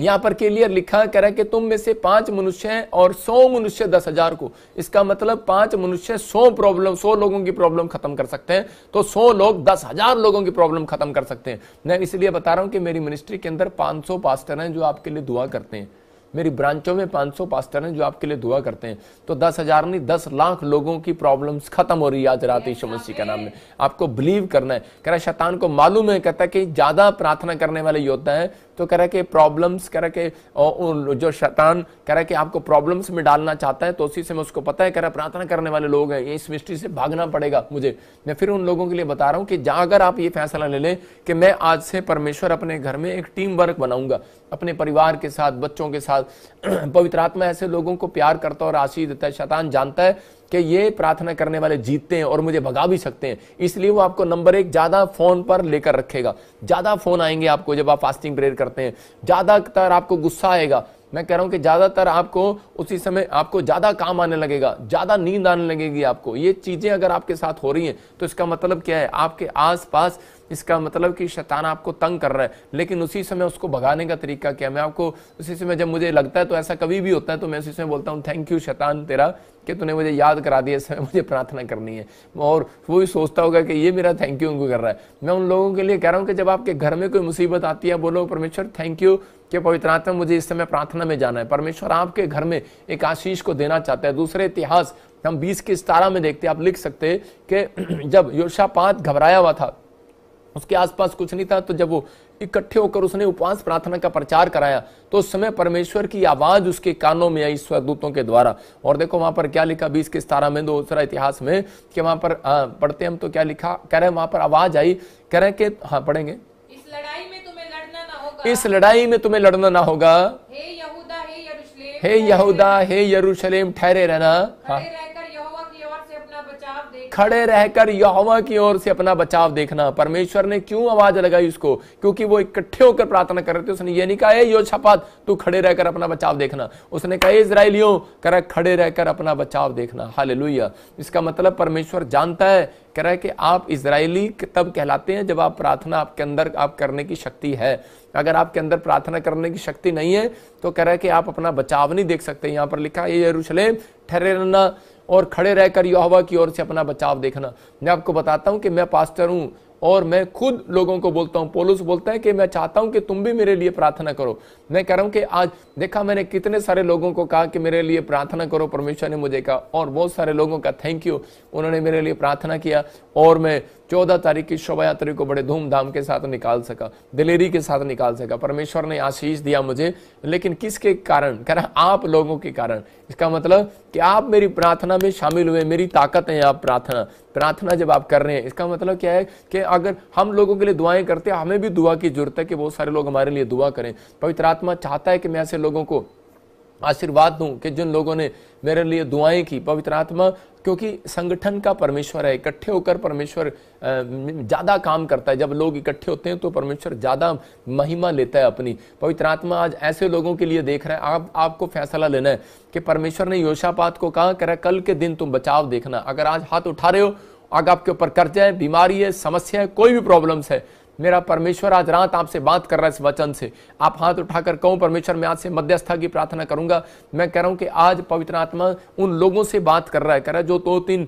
यहाँ पर क्लियर लिखा करा कि तुम में से पांच मनुष्य हैं और सौ मनुष्य दस हजार को इसका मतलब पांच मनुष्य सौ प्रॉब्लम सौ लोगों की प्रॉब्लम खत्म कर सकते हैं तो सौ लोग दस हजार लोगों की प्रॉब्लम खत्म कर सकते हैं मैं इसलिए बता रहा हूं कि मेरी मिनिस्ट्री के अंदर पांच सौ पास्टर हैं जो आपके लिए दुआ करते हैं मेरी ब्रांचों में 500 पास्टर हैं जो आपके लिए दुआ करते हैं तो दस हजार नहीं दस लाख लोगों की प्रॉब्लम्स खत्म हो रही है आज रात ईशो मसीह के नाम में आपको बिलीव करना है कह रहा शैतान को मालूम है कहता है कि ज्यादा प्रार्थना करने वाले योद्धा है तो कह रहा कि प्रॉब्लम्स कह रहा कि जो शैतान कह रहा कि आपको प्रॉब्लम्स में डालना चाहता है तो उसी से मैं उसको पता है कह रहा प्रार्थना करने वाले लोग हैं इस मिस्ट्री से भागना पड़ेगा मुझे मैं फिर उन लोगों के लिए बता रहा हूँ कि जहाँ अगर आप ये फैसला ले लें कि मैं आज से परमेश्वर अपने घर में एक टीम वर्क बनाऊंगा अपने परिवार के साथ बच्चों के साथ [clears throat] पवित्र आत्मा ऐसे लोगों को प्यार करता है और आशीष देता है शैतान जानता है कि ये प्रार्थना करने वाले जीतते हैं और मुझे भगा भी सकते हैं इसलिए वो आपको नंबर एक ज़्यादा फ़ोन पर लेकर रखेगा ज़्यादा फ़ोन आएंगे आपको जब आप फास्टिंग प्रेयर करते हैं ज़्यादातर आपको गुस्सा आएगा मैं कह रहा हूँ कि ज़्यादातर आपको उसी समय आपको ज़्यादा काम आने लगेगा ज़्यादा नींद आने लगेगी आपको ये चीज़ें अगर आपके साथ हो रही हैं तो इसका मतलब क्या है आपके आसपास इसका मतलब कि शैतान आपको तंग कर रहा है लेकिन उसी समय उसको भगाने का तरीका क्या मैं आपको उसी समय जब मुझे लगता है तो ऐसा कभी भी होता है तो मैं उसी समय बोलता हूँ थैंक यू शैतान तेरा कि तूने मुझे याद करा दिया इस समय मुझे प्रार्थना करनी है और वो भी सोचता होगा कि ये मेरा थैंक यू उनको कर रहा है मैं उन लोगों के लिए कह रहा हूँ कि जब आपके घर में कोई मुसीबत आती है बोलो परमेश्वर थैंक यू कि पवित्र आत्मा मुझे इस समय प्रार्थना में जाना है परमेश्वर आपके घर में एक आशीष को देना चाहता है दूसरे इतिहास हम बीस की सतारा में देखते हैं आप लिख सकते हैं कि [clears throat] जब पात घबराया हुआ था उसके आसपास कुछ नहीं था तो जब वो इकट्ठे होकर उसने उपवास प्रार्थना का प्रचार कराया तो उस समय परमेश्वर की आवाज उसके कानों में आई स्वर्गदूतों के द्वारा और देखो वहां पर क्या लिखा बीस के सतारा में दूसरा इतिहास में कि वहां पर आ, पढ़ते हम तो क्या लिखा कह रहे वहां पर आवाज आई कह रहे के हाँ पढ़ेंगे इस लड़ाई में तुम्हें लड़ना ना होगा इस लड़ाई में तुम्हें लड़ना ना होगा हे यहूदा हे यरूशलेम हे यरूशलेम ठहरे रहना हाँ खड़े रहकर यहोवा की ओर से अपना बचाव देखना परमेश्वर ने क्यों आवाज लगाई उसको क्योंकि वो इकट्ठे होकर प्रार्थना कर रहे थे उसने ये नहीं कहा यो छपात तू खड़े रहकर अपना बचाव देखना उसने कहा इसराइलियों कर खड़े रहकर अपना बचाव देखना हाल इसका मतलब परमेश्वर जानता है कह रहा है कि आप इसराइली तब कहलाते हैं जब आप प्रार्थना आपके अंदर आप करने की शक्ति है अगर आपके अंदर प्रार्थना करने की शक्ति नहीं है तो कह रहा है कि आप अपना बचाव नहीं देख सकते यहाँ पर लिखा ये यरूशलेम ठहरे रहना और खड़े रहकर यहोवा की ओर से अपना बचाव देखना मैं आपको बताता हूँ कि मैं पास्टर हूँ और मैं खुद लोगों को बोलता हूँ पोलूस बोलता है कि मैं चाहता हूँ कि तुम भी मेरे लिए प्रार्थना करो मैं कह रहा हूँ कि आज देखा मैंने कितने सारे लोगों को कहा कि मेरे लिए प्रार्थना करो परमेश्वर ने मुझे कहा और बहुत सारे लोगों का थैंक यू उन्होंने मेरे लिए प्रार्थना किया और मैं चौदह तारीख की शोभा यात्रा को बड़े धूमधाम के साथ निकाल सका दिलेरी के साथ निकाल सका परमेश्वर ने आशीष दिया मुझे लेकिन किसके कारण कह रहा आप लोगों के कारण इसका मतलब कि आप मेरी प्रार्थना में शामिल हुए मेरी ताकत है आप प्रार्थना प्रार्थना जब आप कर रहे हैं इसका मतलब क्या है कि अगर हम लोगों के लिए दुआएं करते हैं हमें भी दुआ की जरूरत है कि बहुत सारे लोग हमारे लिए दुआ करें पवित्र आत्मा चाहता है कि मैं ऐसे लोगों को आशीर्वाद दूं कि जिन लोगों ने मेरे लिए दुआएं की पवित्र आत्मा क्योंकि संगठन का परमेश्वर है इकट्ठे होकर परमेश्वर ज़्यादा काम करता है जब लोग इकट्ठे होते हैं तो परमेश्वर ज़्यादा महिमा लेता है अपनी पवित्र आत्मा आज ऐसे लोगों के लिए देख रहा है आप आपको फैसला लेना है कि परमेश्वर ने योशापात को कहा करा कल के दिन तुम बचाव देखना अगर आज हाथ उठा रहे हो अगर आपके ऊपर कर्ज है बीमारी है समस्या है कोई भी प्रॉब्लम्स है मेरा परमेश्वर आज रात आपसे बात कर रहा है इस वचन से आप हाथ उठाकर कहूँ परमेश्वर मैं आज से मध्यस्था की प्रार्थना करूंगा मैं कह रहा हूँ कि आज पवित्र आत्मा उन लोगों से बात कर रहा है कह रहा है जो दो तो तीन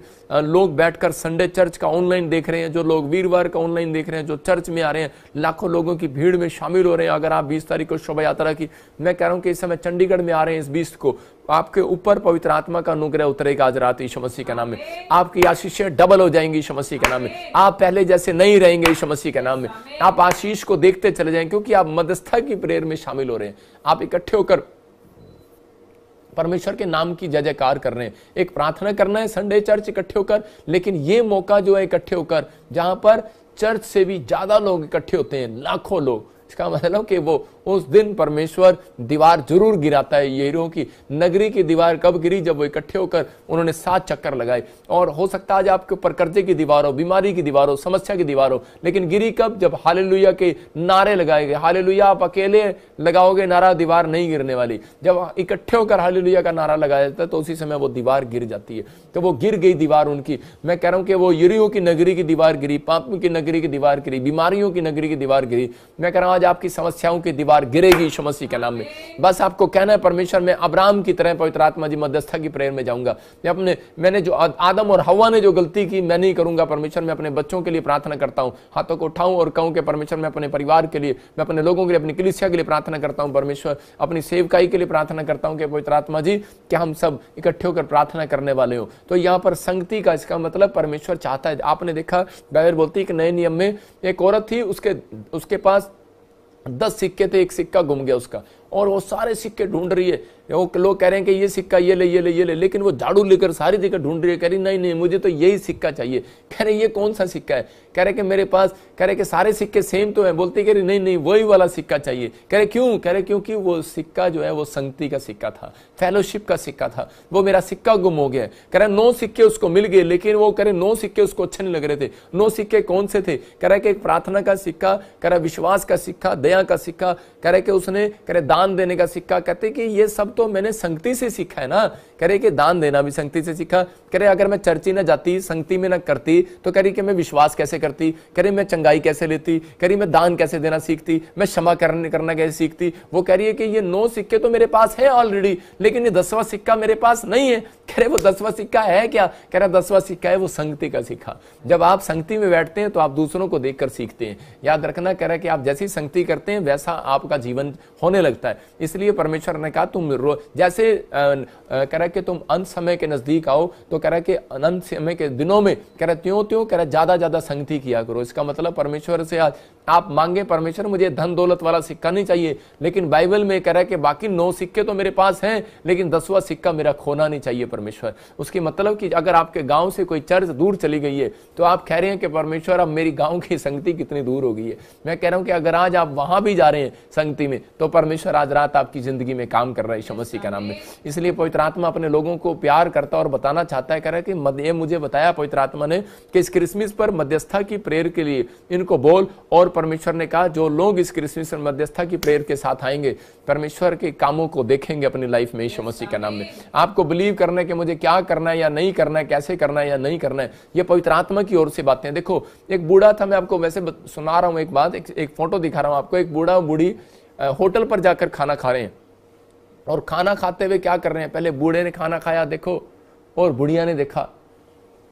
लोग बैठकर संडे चर्च का ऑनलाइन देख रहे हैं जो लोग वीरवार का ऑनलाइन देख रहे हैं जो चर्च में आ रहे हैं लाखों लोगों की भीड़ में शामिल हो रहे हैं अगर आप बीस तारीख को शोभा यात्रा की मैं कह रहा हूँ कि इस समय चंडीगढ़ में आ रहे हैं इस बीस को आपके ऊपर पवित्र आत्मा का अनुग्रह उतरेगा आज रात ईश मसीह के नाम में आपकी आशीषें डबल हो जाएंगी यीशु मसीह के नाम में आप पहले जैसे नहीं रहेंगे यीशु मसीह के नाम में आप आशीष को देखते चले जाएं क्योंकि आप मदस्था की प्रेयर में शामिल हो रहे हैं आप इकट्ठे होकर परमेश्वर के नाम की जय जयकार कर रहे हैं एक प्रार्थना करना है संडे चर्च इकट्ठे होकर लेकिन ये मौका जो है इकट्ठे होकर जहां पर चर्च से भी ज्यादा लोग इकट्ठे होते हैं लाखों लोग इसका मतलब कि वो उस दिन परमेश्वर दीवार जरूर गिराता है येरों की नगरी की दीवार कब गिरी जब वो इकट्ठे होकर उन्होंने सात चक्कर लगाए और हो सकता है आज आपके ऊपर कर्जे की दीवार हो बीमारी की दीवार हो समस्या की दीवार हो लेकिन गिरी कब जब हाले के नारे लगाए गए हाले आप अकेले लगाओगे नारा दीवार नहीं गिरने वाली जब इकट्ठे होकर हाले का नारा लगाया जाता है तो उसी समय वो दीवार गिर जाती है तो वो गिर गई दीवार उनकी मैं कह रहा हूं कि वो यूरियो की नगरी की दीवार गिरी पापों की नगरी की दीवार गिरी बीमारियों की नगरी की दीवार गिरी मैं कह रहा हूं आज आपकी समस्याओं की दीवार दीवार गिरेगी यीशु मसीह के नाम में बस आपको कहना है परमेश्वर मैं अब्राम की तरह पवित्र आत्मा जी मध्यस्था की प्रेयर में जाऊंगा मैं अपने मैंने जो आदम और हवा ने जो गलती की मैं नहीं करूंगा परमेश्वर मैं अपने बच्चों के लिए प्रार्थना करता हूँ हाथों को उठाऊं और कहूं कि परमेश्वर मैं अपने परिवार के लिए मैं अपने लोगों के लिए अपनी कलिसिया के लिए प्रार्थना करता हूँ परमेश्वर अपनी सेवकाई के लिए प्रार्थना करता हूँ कि पवित्र आत्मा जी क्या हम सब इकट्ठे होकर प्रार्थना करने वाले हो तो यहाँ पर संगति का इसका मतलब परमेश्वर चाहता है आपने देखा बाइबल बोलती है कि नए नियम में एक औरत थी उसके उसके पास दस सिक्के थे एक सिक्का गुम गया उसका और वो सारे सिक्के ढूंढ रही है वो लोग कह रहे हैं कि ये सिक्का ये ले ये ले ये ले लेकिन वो झाड़ू लेकर सारी जगह ढूंढ रही है कह रही नहीं नहीं मुझे तो यही सिक्का चाहिए कह रहे ये कौन सा सिक्का है कह रहे कि मेरे पास कह रहे कि सारे सिक्के सेम तो है बोलती कह रही नहीं नहीं वही वाला सिक्का चाहिए कह रहे क्यों कह रहे क्योंकि वो सिक्का जो है वो संगति का सिक्का था फेलोशिप का सिक्का था वो मेरा सिक्का गुम हो गया कह रहे नौ सिक्के उसको मिल गए लेकिन वो कह रहे नौ सिक्के उसको अच्छे नहीं लग रहे थे नौ सिक्के कौन से थे कह रहे कि एक प्रार्थना का सिक्का कह रहे विश्वास का सिक्का दया का सिक्का कह रहे कि उसने कह रहे दान देने का सिक्का कहते कि ये सब तो मैंने संगति से सीखा है ना कह रही कि दान देना भी संगति से सीखा कह रहे अगर मैं चर्ची ना जाती संगति में ना करती तो कह रही कि मैं विश्वास कैसे करती कह रही मैं चंगाई कैसे लेती कह रही मैं दान कैसे देना सीखती मैं क्षमा करने करना कैसे सीखती वो कह रही है कि ये नौ सिक्के तो मेरे पास है ऑलरेडी लेकिन ये दसवां सिक्का मेरे पास नहीं है कह रहे वो दसवां सिक्का है क्या कह रहा दसवां सिक्का है वो संगति का सिक्का जब आप संगति में बैठते हैं तो आप दूसरों को देखकर सीखते हैं याद रखना कह रहा है कि आप जैसी संगति करते हैं वैसा आपका जीवन होने लगता है इसलिए परमेश्वर ने कहा तुम जैसे कह रहा है कि तुम अंत समय के नजदीक आओ तो कह रहा है कि अनंत समय के दिनों में कह रहे त्यों त्यों कह रहे ज्यादा ज्यादा संगति किया करो इसका मतलब परमेश्वर से आज आप मांगे परमेश्वर मुझे धन दौलत वाला सिक्का नहीं चाहिए लेकिन बाइबल में कह रहा है कि बाकी नौ सिक्के तो मेरे पास हैं लेकिन दसवां सिक्का मेरा खोना नहीं चाहिए परमेश्वर उसकी मतलब कि अगर आपके गांव से कोई चर्च दूर चली गई है तो आप कह रहे हैं कि परमेश्वर अब मेरी गांव की संगति कितनी दूर हो गई है मैं कह रहा हूं कि अगर आज आप वहां भी जा रहे हैं संगति में तो परमेश्वर आज रात आपकी जिंदगी में काम कर रहा है शमसी का नाम में इसलिए पवित्र आत्मा अपने लोगों को प्यार करता और बताना चाहता है कह रहा है कि ये मुझे बताया पवित्र आत्मा ने कि इस क्रिसमस पर मध्यस्था की प्रेयर के लिए इनको बोल और परमेश्वर ने कहा जो लोग इस क्रिसमस मध्यस्था की प्रेयर के साथ आएंगे परमेश्वर के कामों को देखेंगे अपनी लाइफ में यीशु मसीह के नाम में आपको बिलीव करना है कि मुझे क्या करना है या नहीं करना है कैसे करना है या नहीं करना है ये पवित्र आत्मा की ओर से बातें देखो एक बूढ़ा था मैं आपको वैसे सुना रहा हूँ एक बात एक, एक फोटो दिखा रहा हूँ आपको एक बूढ़ा बूढ़ी होटल पर जाकर खाना खा रहे हैं और खाना खाते हुए क्या कर रहे हैं पहले बूढ़े ने खाना खाया देखो और बुढ़िया ने देखा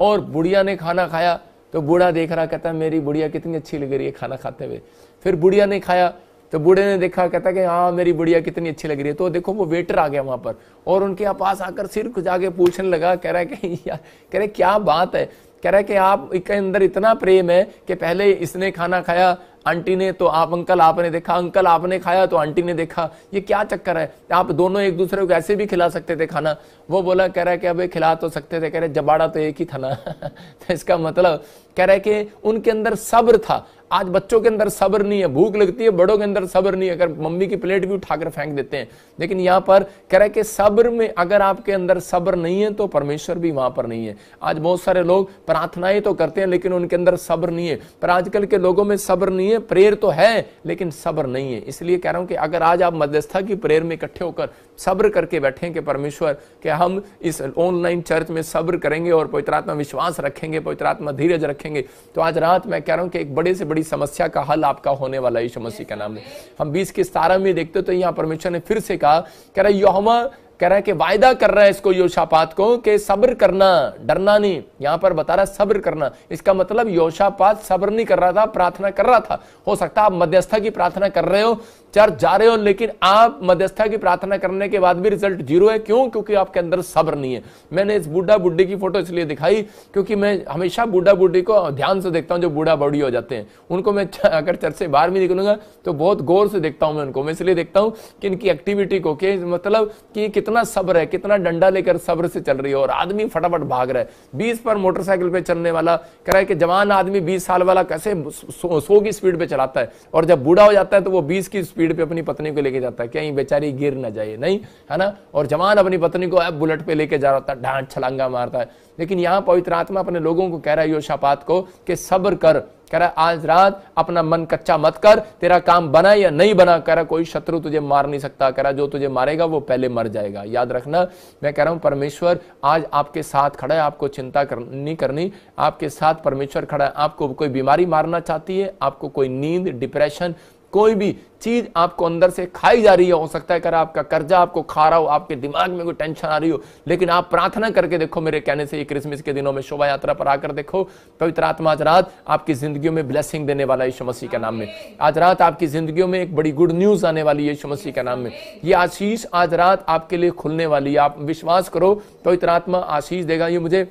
और बुढ़िया ने खाना खाया तो बूढ़ा देख रहा कहता है मेरी बुढ़िया कितनी अच्छी लग रही है खाना खाते हुए फिर बुढ़िया ने खाया तो बूढ़े ने देखा कहता कि हाँ मेरी बुढ़िया कितनी अच्छी लग रही है तो देखो वो वेटर आ गया वहां पर और उनके पास आकर सिर आगे पूछने लगा कह रहा है कि यार कह रहे क्या बात है कह रहा है कि आप के अंदर इतना प्रेम है कि पहले इसने खाना खाया आंटी ने तो आप अंकल आपने देखा अंकल आपने खाया तो आंटी ने देखा ये क्या चक्कर है आप दोनों एक दूसरे को ऐसे भी खिला सकते थे खाना वो बोला कह रहा है कि अब खिला तो सकते थे कह रहे जबाड़ा तो एक ही था ना [laughs] तो इसका मतलब कह रहे कि उनके अंदर सब्र था आज बच्चों के अंदर सब्र नहीं है भूख लगती है बड़ों के अंदर सब्र नहीं है अगर मम्मी की प्लेट भी उठाकर फेंक देते हैं लेकिन यहां पर कह रहे कि सब्र में अगर आपके अंदर सब्र नहीं है तो परमेश्वर भी वहां पर नहीं है आज बहुत सारे लोग प्रार्थनाएं तो करते हैं लेकिन उनके अंदर सब्र नहीं है पर आजकल के लोगों में सब्र नहीं है प्रेयर तो है लेकिन सब्र नहीं है इसलिए कह रहा हूं कि अगर आज आप मध्यस्था की प्रेयर में इकट्ठे होकर सब्र करके बैठे कि परमेश्वर के हम इस ऑनलाइन चर्च में सब्र करेंगे और पवित्रात्मा विश्वास रखेंगे पवित्रात्मा धीरज रखेंगे रखेंगे तो आज रात मैं कह रहा हूँ कि एक बड़े से बड़ी समस्या का हल आपका होने वाला यीशु मसीह का नाम है हम बीस के सतारह में देखते तो यहाँ परमेश्वर ने फिर से कहा कह रहा यौमा कह रहा है कि वायदा कर रहा है इसको योशापात को कि सब्र करना डरना नहीं यहां पर बता रहा है सब्र करना इसका मतलब योशापात सब्र नहीं कर रहा था प्रार्थना कर रहा था हो सकता है आप मध्यस्था की प्रार्थना कर रहे हो चर्च जा रहे हो लेकिन आप मध्यस्था की प्रार्थना करने के बाद भी रिजल्ट जीरो है क्यों क्योंकि आपके अंदर सब्र नहीं है मैंने इस बूढ़ा बुढी की फोटो इसलिए दिखाई क्योंकि मैं हमेशा बूढ़ा बुढ़ी को ध्यान से देखता हूँ जो बूढ़ा बूढ़ी हो जाते हैं उनको मैं अगर चर्च से बाहर भी निकलूंगा तो बहुत गौर से देखता हूँ मैं उनको मैं इसलिए देखता हूँ कि इनकी एक्टिविटी को मतलब कि कितना सब्र है कितना डंडा लेकर सब्र से चल रही है और आदमी फटाफट भाग रहा है बीस पर मोटरसाइकिल पे चलने वाला कह रहा है कि जवान आदमी बीस साल वाला कैसे सो की स्पीड पे चलाता है और जब बूढ़ा हो जाता है तो वो बीस की स्पीड पे अपनी पत्नी को लेके जाता है कहीं बेचारी गिर ना जाए नहीं है ना और जवान अपनी पत्नी को बुलेट पे लेके जा रहा था है छलांगा मारता है लेकिन यहाँ पवित्र आत्मा अपने लोगों को कह रहा है योशापात को कि सब्र कर कह रहा आज रात अपना मन कच्चा मत कर तेरा काम बना या नहीं बना कह रहा कोई शत्रु तुझे मार नहीं सकता कह रहा जो तुझे मारेगा वो पहले मर जाएगा याद रखना मैं कह रहा हूँ परमेश्वर आज आपके साथ खड़ा है आपको चिंता कर, नहीं करनी आपके साथ परमेश्वर खड़ा है आपको कोई बीमारी मारना चाहती है आपको कोई नींद डिप्रेशन कोई भी चीज आपको अंदर से खाई जा रही है हो सकता है अगर आपका कर्जा आपको खा रहा हो आपके दिमाग में कोई टेंशन आ रही हो लेकिन आप प्रार्थना करके देखो मेरे कहने से ये क्रिसमस के दिनों में शोभा यात्रा पर आकर देखो पवित्र आत्मा आज रात आपकी जिंदगी में ब्लेसिंग देने वाला यीशु मसीह के नाम में आज रात आपकी जिंदगी में एक बड़ी गुड न्यूज आने वाली यीशु मसीह के नाम में ये आशीष आज रात आपके लिए खुलने वाली है आप विश्वास करो पवित्र आत्मा आशीष देगा ये मुझे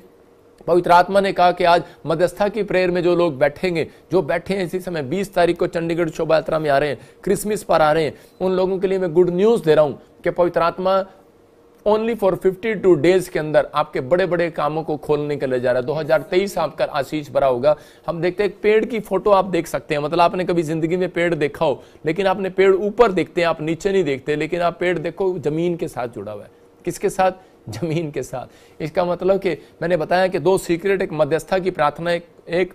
पवित्र आत्मा ने कहा कि आज मध्यस्था की प्रेयर में जो लोग बैठेंगे जो बैठे हैं इसी समय 20 तारीख को चंडीगढ़ शोभा यात्रा में आ रहे हैं क्रिसमस पर आ रहे हैं उन लोगों के लिए मैं गुड न्यूज़ दे रहा हूँ कि पवित्र आत्मा only for fifty two days के अंदर आपके बड़े बड़े कामों को खोलने के लिए जा रहा है 2023 आपका आशीष भरा होगा हम देखते हैं पेड़ की फोटो आप देख सकते हैं मतलब आपने कभी जिंदगी में पेड़ देखा हो लेकिन आपने पेड़ ऊपर देखते हैं आप नीचे नहीं देखते लेकिन आप पेड़ देखो जमीन के साथ जुड़ा हुआ है किसके साथ जमीन के साथ इसका मतलब कि मैंने बताया कि दो सीक्रेट एक मध्यस्था की प्रार्थना एक, एक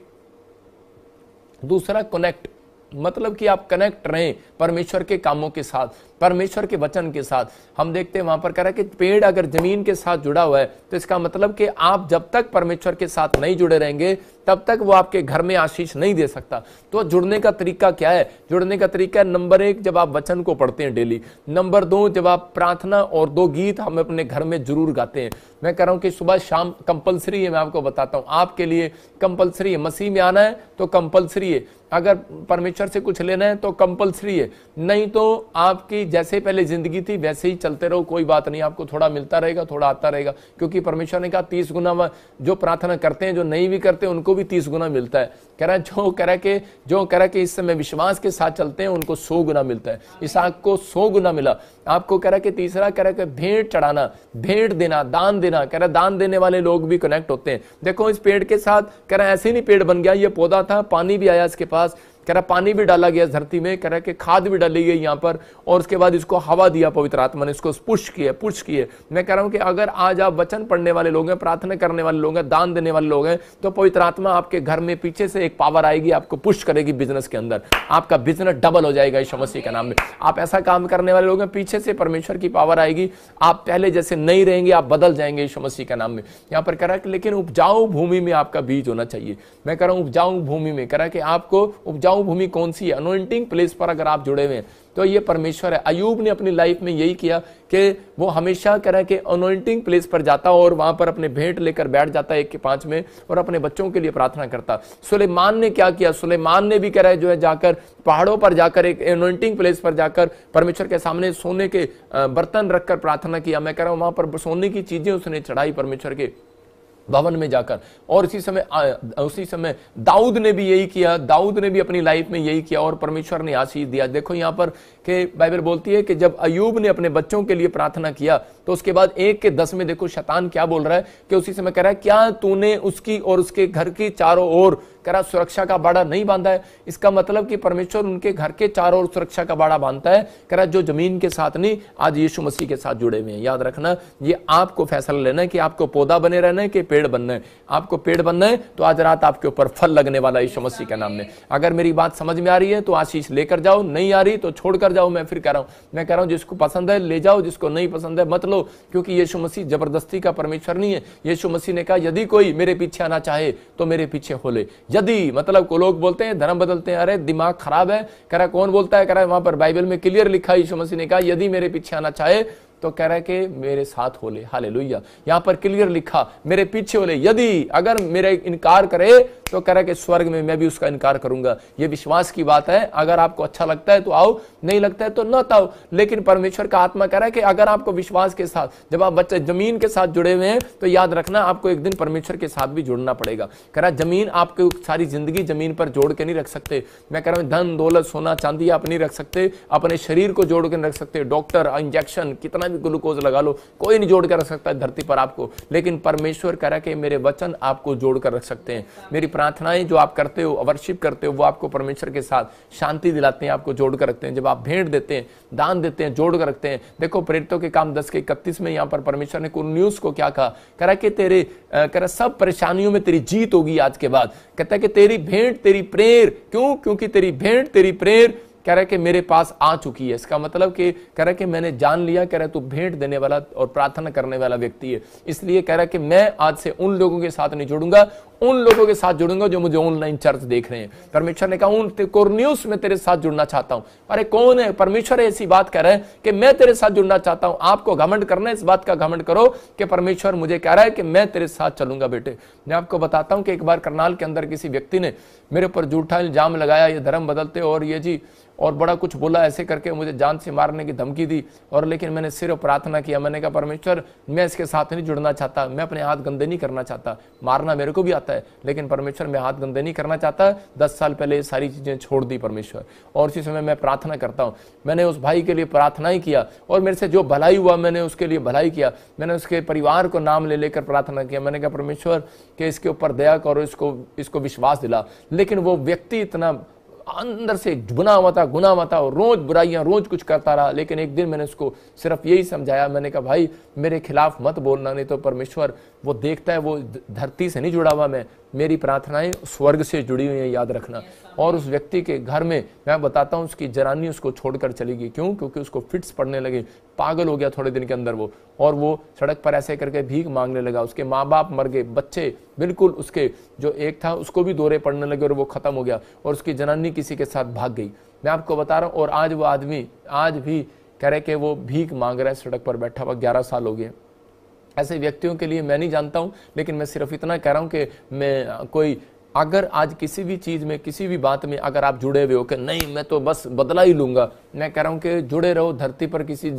दूसरा कनेक्ट मतलब कि आप कनेक्ट रहें परमेश्वर के कामों के साथ परमेश्वर के वचन के साथ हम देखते हैं वहां पर कह रहा है कि पेड़ अगर जमीन के साथ जुड़ा हुआ है तो इसका मतलब कि आप जब तक परमेश्वर के साथ नहीं जुड़े रहेंगे तब तक वो आपके घर में आशीष नहीं दे सकता तो जुड़ने का तरीका क्या है जुड़ने का तरीका नंबर एक जब आप वचन को पढ़ते हैं डेली नंबर दो जब आप प्रार्थना और दो गीत हम अपने घर में जरूर गाते हैं मैं कह रहा हूं कि सुबह शाम कंपलसरी है मैं आपको बताता हूं आपके लिए कंपलसरी है मसीह में आना है तो कंपलसरी है अगर परमेश्वर से कुछ लेना है तो कंपलसरी है नहीं तो आपकी जैसे पहले जिंदगी थी वैसे ही चलते रहो कोई बात नहीं आपको थोड़ा मिलता रहेगा थोड़ा आता रहेगा क्योंकि परमेश्वर ने कहा तीस गुना जो प्रार्थना करते हैं जो नहीं भी करते उनको उनको भी तीस गुना मिलता है कह रहा जो कह रहा कि जो कह रहा कि इस समय विश्वास के साथ चलते हैं उनको सौ गुना मिलता है इस आग को सौ गुना मिला आपको कह रहा कि तीसरा कह रहा कि भेंट चढ़ाना भेंट देना दान देना कह रहा दान देने वाले लोग भी कनेक्ट होते हैं देखो इस पेड़ के साथ कह रहा ऐसे नहीं पेड़ बन गया ये पौधा था पानी भी आया इसके पास कह रहा पानी भी डाला गया धरती में कह रहा कि खाद भी डाली गई यहां पर और उसके बाद इसको हवा दिया पवित्र आत्मा ने इसको पुष्ट किया पुष्ट किए मैं कह रहा हूं कि अगर आज आप वचन पढ़ने वाले लोग हैं प्रार्थना करने वाले लोग हैं दान देने वाले लोग हैं तो पवित्र आत्मा आपके घर में पीछे से एक पावर आएगी आपको पुष्ट करेगी बिजनेस के अंदर आपका बिजनेस डबल हो जाएगा इस मसीह के नाम में आप ऐसा काम करने वाले लोग हैं पीछे से परमेश्वर की पावर आएगी आप पहले जैसे नहीं रहेंगे आप बदल जाएंगे इस मसीह के नाम में यहाँ पर कह रहा है लेकिन उपजाऊ भूमि में आपका बीज होना चाहिए मैं कह रहा हूँ उपजाऊ भूमि में कह रहा है कि आपको उपजाऊ उपजाऊ भूमि कौन सी है अनोइंटिंग प्लेस पर अगर आप जुड़े हुए हैं तो ये परमेश्वर है अयूब ने अपनी लाइफ में यही किया कि वो हमेशा कह रहा है कि अनोइंटिंग प्लेस पर जाता और वहां पर अपने भेंट लेकर बैठ जाता है एक के पांच में और अपने बच्चों के लिए प्रार्थना करता सुलेमान ने क्या किया सुलेमान ने भी कह रहा है जो है जाकर पहाड़ों पर जाकर एक अनोइंटिंग प्लेस पर जाकर परमेश्वर के सामने सोने के बर्तन रखकर प्रार्थना किया मैं कह रहा हूं वहां पर सोने की चीजें उसने चढ़ाई परमेश्वर के भवन में जाकर और इसी समय उसी समय दाऊद ने भी यही किया दाऊद ने भी अपनी लाइफ में यही किया और परमेश्वर ने आशीष दिया देखो यहाँ पर कि बाइबल बोलती है कि जब अयूब ने अपने बच्चों के लिए प्रार्थना किया तो उसके बाद एक के दस में देखो शतान क्या बोल रहा है कि उसी समय कह रहा है क्या तूने उसकी और उसके घर की चारों ओर कह रहा सुरक्षा का बाड़ा नहीं बांधा है इसका मतलब कि परमेश्वर उनके घर के चारों ओर सुरक्षा का बाड़ा बांधता है कह रहा जो जमीन के साथ नहीं आज यीशु मसीह के साथ जुड़े हुए हैं याद रखना ये आपको फैसला लेना है कि आपको पौधा बने रहना है कि पेड़ बनना है आपको पेड़ बनना है तो आज रात आपके ऊपर फल लगने वाला यीशु मसीह के नाम में अगर मेरी बात समझ में आ रही है तो आशीष लेकर जाओ नहीं आ रही तो छोड़कर जाओ मैं फिर कह रहा हूँ मैं कह रहा हूँ जिसको पसंद है ले जाओ जिसको नहीं पसंद है मत लो क्योंकि यीशु मसीह जबरदस्ती का परमेश्वर नहीं है यीशु मसीह ने कहा यदि कोई मेरे पीछे आना चाहे तो मेरे पीछे हो ले यदि मतलब को लोग बोलते हैं धर्म बदलते हैं अरे दिमाग खराब है कह रहा कौन बोलता है कह रहा है वहां पर बाइबल में क्लियर लिखा यीशु मसीह ने कहा यदि मेरे पीछे आना चाहे तो कह रहा है कि मेरे साथ हो ले हाले लोहिया यहां पर क्लियर लिखा मेरे पीछे हो ले यदि अगर मेरे इनकार करे तो कह रहा है कि स्वर्ग में मैं भी उसका इनकार करूंगा यह विश्वास की बात है अगर आपको अच्छा लगता है तो आओ नहीं लगता है तो न ताओ लेकिन परमेश्वर का आत्मा कह रहा है कि अगर आपको विश्वास के साथ जब आप बच्चे जमीन के साथ जुड़े हुए हैं तो याद रखना आपको एक दिन परमेश्वर के साथ भी जुड़ना पड़ेगा कह रहा जमीन आपको सारी जिंदगी जमीन पर जोड़ के नहीं रख सकते मैं कह रहा हूं धन दौलत सोना चांदी आप नहीं रख सकते अपने शरीर को जोड़ के नहीं रख सकते डॉक्टर इंजेक्शन कितना भी ग्लूकोज लगा लो कोई नहीं जोड़ के रख सकता धरती पर आपको लेकिन परमेश्वर कह रहा है कि मेरे वचन आपको जोड़ कर रख सकते हैं मेरी प्रार्थनाएं जो आप करते हो वर्शिप करते हो वो आपको परमेश्वर के साथ शांति दिलाते हैं आपको जोड़कर रखते हैं जब आप भेंट देते हैं दान देते हैं जोड़कर रखते हैं देखो प्रेरितों के काम दस के इकतीस में यहाँ पर परमेश्वर ने कुरन्यूस को क्या कहा करा कि तेरे करा सब परेशानियों में तेरी जीत होगी आज के बाद कहता है कि तेरी भेंट तेरी प्रेर क्यों क्योंकि तेरी भेंट तेरी प्रेर कह रहा है कि मेरे पास आ चुकी है इसका मतलब कि कह रहा है कि मैंने जान लिया कह रहा है तू भेंट देने वाला और प्रार्थना करने वाला व्यक्ति है इसलिए कह रहा है कि मैं आज से उन लोगों के साथ नहीं जुड़ूंगा उन लोगों के साथ जुड़ूंगा जो मुझे ऑनलाइन चर्च देख रहे हैं परमेश्वर ने कहा उन कोर्न्यूस में तेरे साथ जुड़ना चाहता हूं अरे कौन है परमेश्वर ऐसी बात कर रहे हैं कि मैं तेरे साथ जुड़ना चाहता हूं आपको घमंड करना इस बात का घमंड करो कि परमेश्वर मुझे कह रहा है कि मैं तेरे साथ चलूंगा बेटे मैं आपको बताता हूं कि एक बार करनाल के अंदर किसी व्यक्ति ने मेरे ऊपर जूठा इल्जाम लगाया ये धर्म बदलते और ये जी और बड़ा कुछ बोला ऐसे करके मुझे जान से मारने की धमकी दी और लेकिन मैंने सिर्फ प्रार्थना किया मैंने कहा परमेश्वर मैं इसके साथ नहीं जुड़ना चाहता मैं अपने हाथ गंदे नहीं करना चाहता मारना मेरे को भी आता चाहता है लेकिन परमेश्वर मैं हाथ गंदे नहीं करना चाहता दस साल पहले ये सारी चीज़ें छोड़ दी परमेश्वर और उसी समय मैं प्रार्थना करता हूँ मैंने उस भाई के लिए प्रार्थना ही किया और मेरे से जो भलाई हुआ मैंने उसके लिए भलाई किया मैंने उसके परिवार को नाम ले लेकर प्रार्थना किया मैंने कहा परमेश्वर के इसके ऊपर दया करो इसको इसको विश्वास दिला लेकिन वो व्यक्ति इतना अंदर से गुना हुआ था गुना हुआ था और रोज़ बुराइयाँ रोज़ कुछ करता रहा लेकिन एक दिन मैंने उसको सिर्फ यही समझाया मैंने कहा भाई मेरे खिलाफ मत बोलना नहीं तो परमेश्वर वो देखता है वो धरती से नहीं जुड़ा हुआ मैं मेरी प्रार्थनाएं स्वर्ग से जुड़ी हुई हैं याद रखना और उस व्यक्ति के घर में मैं बताता हूँ उसकी जरानी उसको छोड़कर चली गई क्यों क्योंकि उसको फिट्स पड़ने लगे पागल हो गया थोड़े दिन के अंदर वो और वो सड़क पर ऐसे करके भीख मांगने लगा उसके माँ बाप मर गए बच्चे बिल्कुल उसके जो एक था उसको भी दौरे पड़ने लगे और वो ख़त्म हो गया और उसकी जनानी किसी के साथ भाग गई मैं आपको बता रहा हूँ और आज वो आदमी आज भी कह रहे कि वो भीख मांग रहा है सड़क पर बैठा हुआ ग्यारह साल हो गए ऐसे व्यक्तियों के लिए मैं नहीं जानता हूं लेकिन मैं सिर्फ इतना कह रहा हूं कि मैं कोई अगर आज किसी भी चीज़ में किसी भी बात में अगर आप जुड़े हुए हो कि नहीं मैं तो बस बदला ही लूंगा मैं कह रहा हूँ कि जुड़े रहो धरती पर किसी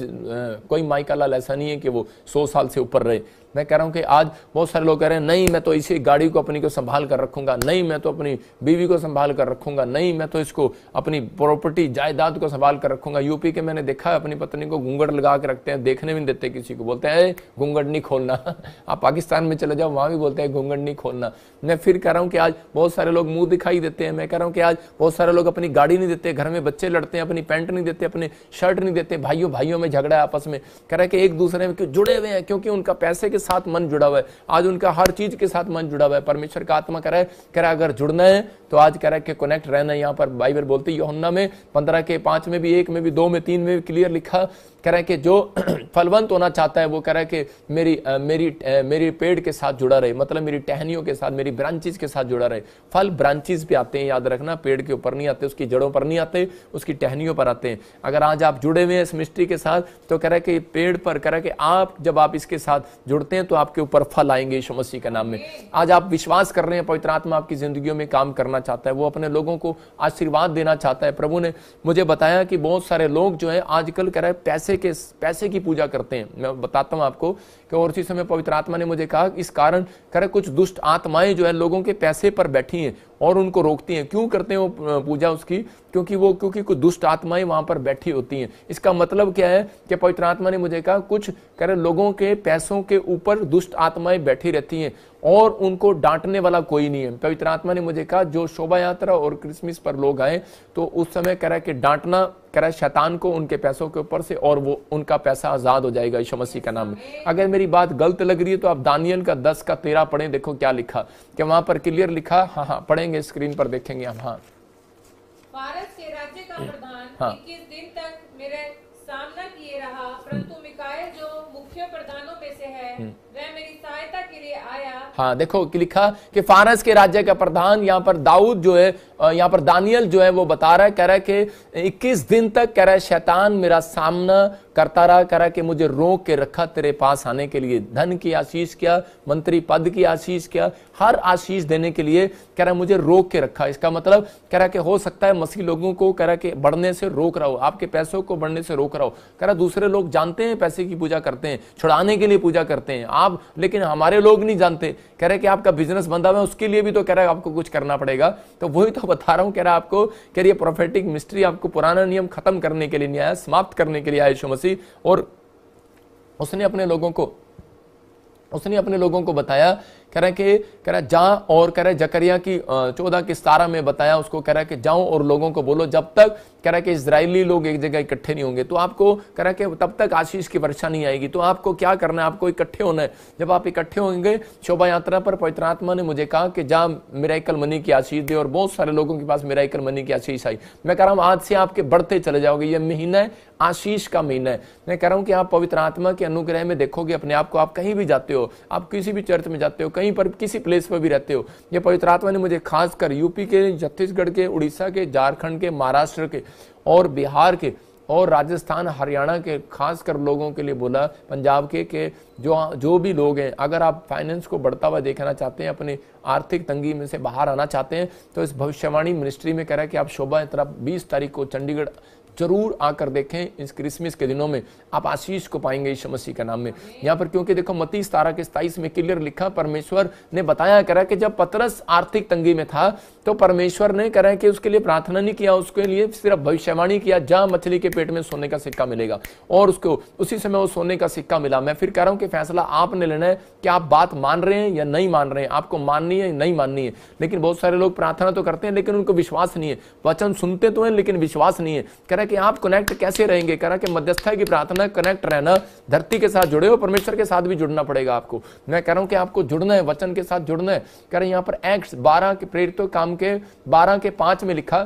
कोई माइका लाल ऐसा नहीं है कि वो सौ साल से ऊपर रहे मैं कह रहा हूँ कि आज बहुत सारे लोग कह रहे हैं नहीं मैं तो इसी गाड़ी को अपनी को संभाल कर रखूंगा नहीं मैं तो अपनी बीवी को संभाल कर रखूंगा नहीं मैं तो इसको अपनी प्रॉपर्टी जायदाद को संभाल कर रखूंगा यूपी के मैंने देखा है अपनी पत्नी को घूंगड़ लगा के रखते हैं देखने भी नहीं देते किसी को बोलते हैं घूंगड़ नहीं खोलना [laughs] आप पाकिस्तान में चले जाओ वहां भी बोलते हैं घूंगड़ नहीं खोलना मैं फिर कह रहा हूँ कि आज बहुत सारे लोग मुंह दिखाई देते हैं मैं कह रहा हूँ कि आज बहुत सारे लोग अपनी गाड़ी नहीं देते घर में बच्चे लड़ते हैं अपनी पैंट नहीं देते अपने शर्ट नहीं देते भाइयों भाइयों में झगड़ा है आपस में कह रहे हैं कि एक दूसरे में जुड़े हुए हैं क्योंकि उनका पैसे के साथ मन जुड़ा हुआ है आज उनका हर चीज के साथ मन जुड़ा हुआ है परमेश्वर का आत्मा करे है कह रहा अगर जुड़ना है तो आज कह रहा है कनेक्ट रहना है यहाँ पर बाइबल बोलते योहन्ना में पंद्रह के पांच में भी एक में भी दो में तीन में भी क्लियर लिखा कह रहे हैं कि जो [clears throat] फलवंत होना चाहता है वो कह रहा है कि मेरी मेरी मेरे मेरी पेड़ के साथ जुड़ा रहे मतलब मेरी टहनियों के साथ मेरी ब्रांचेज के साथ जुड़ा रहे फल ब्रांचेज पे आते हैं याद रखना पेड़ के ऊपर नहीं आते उसकी जड़ों पर नहीं आते उसकी टहनियों पर आते हैं अगर आज आप जुड़े हुए हैं इस मिस्ट्री के साथ तो कह रहे हैं कि पेड़ पर कह रहे हैं कि आप जब आप इसके साथ जुड़ते हैं तो आपके ऊपर फल आएंगे यीशु मसीह के नाम में आज आप विश्वास कर रहे हैं पवित्र आत्मा आपकी जिंदगी में काम करना चाहता है वो अपने लोगों को आशीर्वाद देना चाहता है प्रभु ने मुझे बताया कि बहुत सारे लोग जो है आजकल कह रहे हैं पैसे पैसे के पैसे की पूजा करते हैं मैं बताता हूं आपको कि और उसी समय पवित्र आत्मा ने मुझे कहा इस कारण कर कुछ दुष्ट आत्माएं जो है लोगों के पैसे पर बैठी हैं और उनको रोकती हैं क्यों करते हैं वो पूजा उसकी क्योंकि वो क्योंकि कुछ दुष्ट आत्माएं वहां पर बैठी होती हैं इसका मतलब क्या है कि पवित्र आत्मा ने मुझे कहा कुछ कह लोगों के पैसों के ऊपर दुष्ट आत्माएं बैठी रहती हैं और उनको डांटने वाला कोई नहीं है पवित्र आत्मा ने मुझे कहा जो शोभा यात्रा और क्रिसमस पर लोग आए तो उस समय कह रहा है कि डांटना कह रहा है शैतान को उनके पैसों के ऊपर से और वो उनका पैसा आज़ाद हो जाएगा यीशु मसीह का नाम में अगर मेरी बात गलत लग रही है तो आप दानियल का दस का तेरह पढ़े देखो क्या लिखा क्या वहां पर क्लियर लिखा हाँ हाँ पढ़ेंगे स्क्रीन पर देखेंगे हम हाँ भारत राज्य का हाँ। प्रधान हाँ। दिन तक मेरे सामना किए रहा परंतु मिकायल जो मुख्य प्रधानों में से है हम्म। वह मेरी सहायता के लिए आया हाँ देखो लिखा कि फारस के राज्य का प्रधान यहाँ पर दाऊद जो है यहाँ पर दानियल जो है वो बता रहा है कह रहा है कि 21 दिन तक कह रहा है शैतान मेरा सामना करता रहा करा कि मुझे रोक के रखा तेरे पास आने के लिए धन की आशीष क्या मंत्री पद की आशीष क्या हर आशीष देने के लिए कह रहा मुझे रोक के रखा इसका मतलब कह रहा कि हो सकता है मसीह लोगों को कह रहा कि बढ़ने से रोक रहा हो आपके पैसों को बढ़ने से रोक रहा हो कह रहा दूसरे लोग जानते हैं पैसे की पूजा करते हैं छुड़ाने के लिए पूजा करते हैं आप लेकिन हमारे लोग नहीं जानते कह रहे कि आपका बिजनेस बंदा हुआ उसके लिए भी तो कह रहा है आपको कुछ करना पड़ेगा तो वही तो बता रहा हूँ कह रहा आपको कह रही प्रोफेटिक मिस्ट्री आपको पुराना नियम खत्म करने के लिए नहीं आया समाप्त करने के लिए आयुष मसीह और उसने अपने लोगों को उसने अपने लोगों को बताया कह रहे कि कह रहे जा और कह रहे जकरिया की चौदह की सतारह में बताया उसको कह रहा कि जाओ और लोगों को बोलो जब तक कह रहा कि इसराइली लोग एक जगह इकट्ठे नहीं होंगे तो आपको कह रहा कि तब तक आशीष की वर्षा नहीं आएगी तो आपको क्या करना है आपको इकट्ठे होना है जब आप इकट्ठे होंगे शोभा यात्रा पर पवित्र आत्मा ने मुझे कहा कि जा मेराइकल मनी की आशीष दे और बहुत सारे लोगों के पास मेराइकल मनी की आशीष आई मैं कह रहा हूँ आज से आपके बढ़ते चले जाओगे ये महीना है आशीष का महीना है मैं कह रहा हूँ कि आप पवित्र आत्मा के अनुग्रह में देखोगे अपने आप को आप कहीं भी जाते हो आप किसी भी चर्च में जाते हो कहीं पर किसी प्लेस पर भी रहते हो ये पवित्र आत्मा ने मुझे खासकर यूपी के छत्तीसगढ़ के उड़ीसा के झारखंड के महाराष्ट्र के और बिहार के और राजस्थान हरियाणा के खासकर लोगों के लिए बोला पंजाब के के जो जो भी लोग हैं अगर आप फाइनेंस को बढ़ता हुआ देखना चाहते हैं अपने आर्थिक तंगी में से बाहर आना चाहते हैं तो इस भविष्यवाणी मिनिस्ट्री में कह रहा है कि आप शोभा तरफ 20 तारीख को चंडीगढ़ जरूर आकर देखें इस क्रिसमस के दिनों में आप आशीष को पाएंगे इस मसीह के नाम में यहाँ पर क्योंकि देखो मती तारा के सताइस में क्लियर लिखा परमेश्वर ने बताया करा कि जब पतरस आर्थिक तंगी में था तो परमेश्वर ने कह कि उसके लिए प्रार्थना नहीं किया उसके लिए सिर्फ भविष्यवाणी किया जा मछली के पेट में सोने का सिक्का मिलेगा और उसको उसी समय वो सोने का सिक्का मिला मैं फिर कह रहा हूं कि फैसला आपने लेना है कि आप बात मान रहे हैं या नहीं मान रहे हैं आपको माननी है या नहीं माननी है लेकिन बहुत सारे लोग प्रार्थना तो करते हैं लेकिन उनको विश्वास नहीं है वचन सुनते तो हैं लेकिन विश्वास नहीं है कह रहा कि आप कनेक्ट कैसे रहेंगे कह रहा कि मध्यस्था की प्रार्थना कनेक्ट रहना धरती के साथ जुड़े हो परमेश्वर के साथ भी जुड़ना पड़ेगा आपको मैं कह रहा हूं कि आपको जुड़ना है वचन के साथ जुड़ना है कह रहे यहाँ पर एक्ट बारह के प्रेरित काम काम के बारह के पांच में लिखा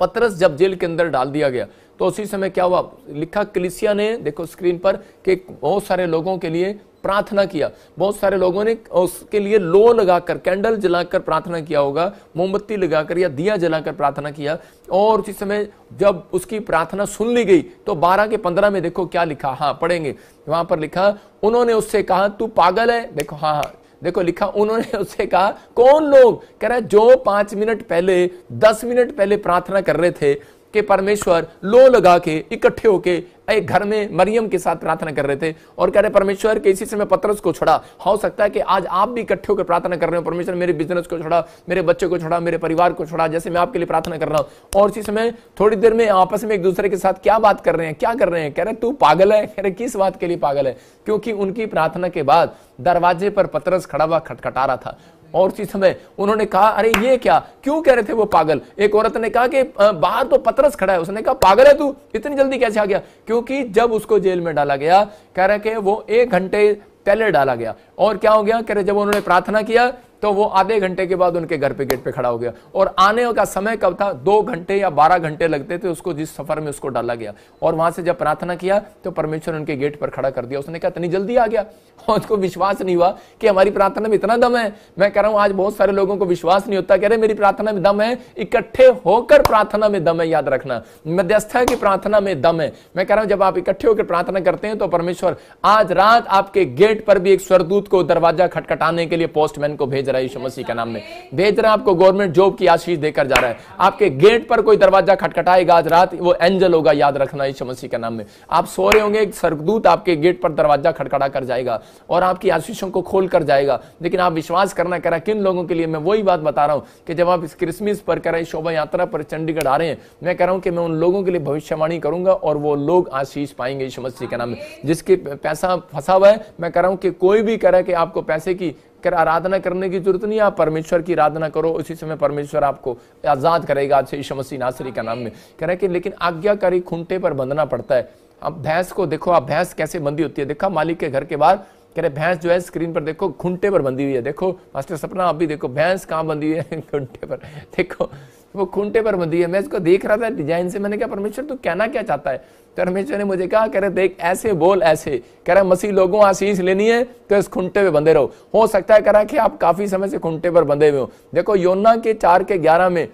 पत्रस जब जेल के अंदर डाल दिया गया तो उसी समय क्या हुआ लिखा क्लिसिया ने देखो स्क्रीन पर कि बहुत सारे लोगों के लिए प्रार्थना किया बहुत सारे लोगों ने उसके लिए लो लगाकर कैंडल जलाकर प्रार्थना किया होगा मोमबत्ती लगाकर या दिया जलाकर प्रार्थना किया और उसी समय जब उसकी प्रार्थना सुन ली गई तो 12 के 15 में देखो क्या लिखा हाँ पढ़ेंगे वहां पर लिखा उन्होंने उससे कहा तू पागल है देखो हाँ हाँ देखो लिखा उन्होंने [laughs] उससे कहा कौन लोग कह रहा जो पांच मिनट पहले दस मिनट पहले प्रार्थना कर रहे थे कि परमेश्वर लो लगा के इकट्ठे होके एक घर में मरियम के साथ प्रार्थना कर रहे थे और कह रहे परमेश्वर के इसी समय पत्रस को छोड़ा हाँ, हो सकता है कि आज आप भी इकट्ठे होकर प्रार्थना कर रहे हो परमेश्वर मेरे बिजनेस को छोड़ा मेरे बच्चों को छोड़ा मेरे परिवार को छोड़ा जैसे मैं आपके लिए प्रार्थना कर रहा हूं और इसी समय थोड़ी देर में आपस में एक दूसरे के साथ क्या बात कर रहे हैं क्या कर रहे हैं कह रहे तू पागल है कह रहे किस बात के लिए पागल है क्योंकि उनकी प्रार्थना के बाद दरवाजे पर पतरस खड़ा हुआ खटखटा रहा था और उसी समय उन्होंने कहा अरे ये क्या क्यों कह रहे थे वो पागल एक औरत ने कहा कि बाहर तो पतरस खड़ा है उसने कहा पागल है तू इतनी जल्दी कैसे आ गया क्योंकि जब उसको जेल में डाला गया कह रहे कि वो एक घंटे पहले डाला गया और क्या हो गया कह रहे जब उन्होंने प्रार्थना किया तो वो आधे घंटे के बाद उनके घर पे गेट पे खड़ा हो गया और आने का समय कब था दो घंटे या बारह घंटे लगते थे उसको जिस सफर में उसको डाला गया और वहां से जब प्रार्थना किया तो परमेश्वर उनके गेट पर खड़ा कर दिया उसने कहा इतनी जल्दी आ गया [laughs] और उसको विश्वास नहीं हुआ कि हमारी प्रार्थना में इतना दम है मैं कह रहा हूं आज बहुत सारे लोगों को विश्वास नहीं होता कह रहे मेरी प्रार्थना में दम है इकट्ठे होकर प्रार्थना में दम है याद रखना मध्यस्था की प्रार्थना में दम है मैं कह रहा हूं जब आप इकट्ठे होकर प्रार्थना करते हैं तो परमेश्वर आज रात आपके गेट पर भी एक स्वरदूत को दरवाजा खटखटाने के लिए पोस्टमैन को भेज रहे रहा है यीशु मसीह के नाम में भेज रहे हैं आपको गवर्नमेंट जॉब की आशीष देकर जा रहा है आपके गेट पर कोई दरवाजा खटखटाएगा आज रात वो एंजल होगा याद रखना यीशु मसीह के नाम में आप सो रहे होंगे एक सरदूत आपके गेट पर दरवाजा खटखटा कर जाएगा और आपकी आशीषों को खोल कर जाएगा लेकिन आप विश्वास करना करा किन लोगों के लिए मैं वही बात बता रहा हूँ कि जब आप इस क्रिसमस पर करें शोभा यात्रा पर चंडीगढ़ आ रहे हैं मैं कह रहा हूँ कि मैं उन लोगों के लिए भविष्यवाणी करूंगा और वो लोग आशीष पाएंगे यीशु मसीह के नाम में जिसके पैसा फंसा हुआ है मैं कह रहा हूँ कि कोई भी कह रहा है कि आपको पैसे की कर आराधना करने की जरूरत नहीं आप परमेश्वर की आराधना करो उसी समय परमेश्वर आपको आज़ाद करेगा आज से मसीह नासरी का नाम में कह रहे कि लेकिन आज्ञाकारी खूंटे पर बंधना पड़ता है अब भैंस को देखो आप भैंस कैसे बंदी होती है देखा मालिक के घर के बाहर कह रहे भैंस जो है स्क्रीन पर देखो खूंटे पर बंधी हुई है देखो मास्टर सपना आप भी देखो भैंस कहाँ बंधी हुई है [laughs] खूंटे पर देखो वो खूंटे पर बंधी है मैं इसको देख रहा था डिजाइन से मैंने कहा परमेश्वर तू कहना क्या चाहता है परमेश्वर तो ने मुझे कहा कह रहे देख ऐसे बोल ऐसे कह रहा मसीह लोगों आशीष लेनी है तो इस खुंटे पे बंधे रहो हो सकता है कह रहा कि आप काफी समय से खुंटे पर बंधे हुए हो देखो योना के चार के ग्यारह में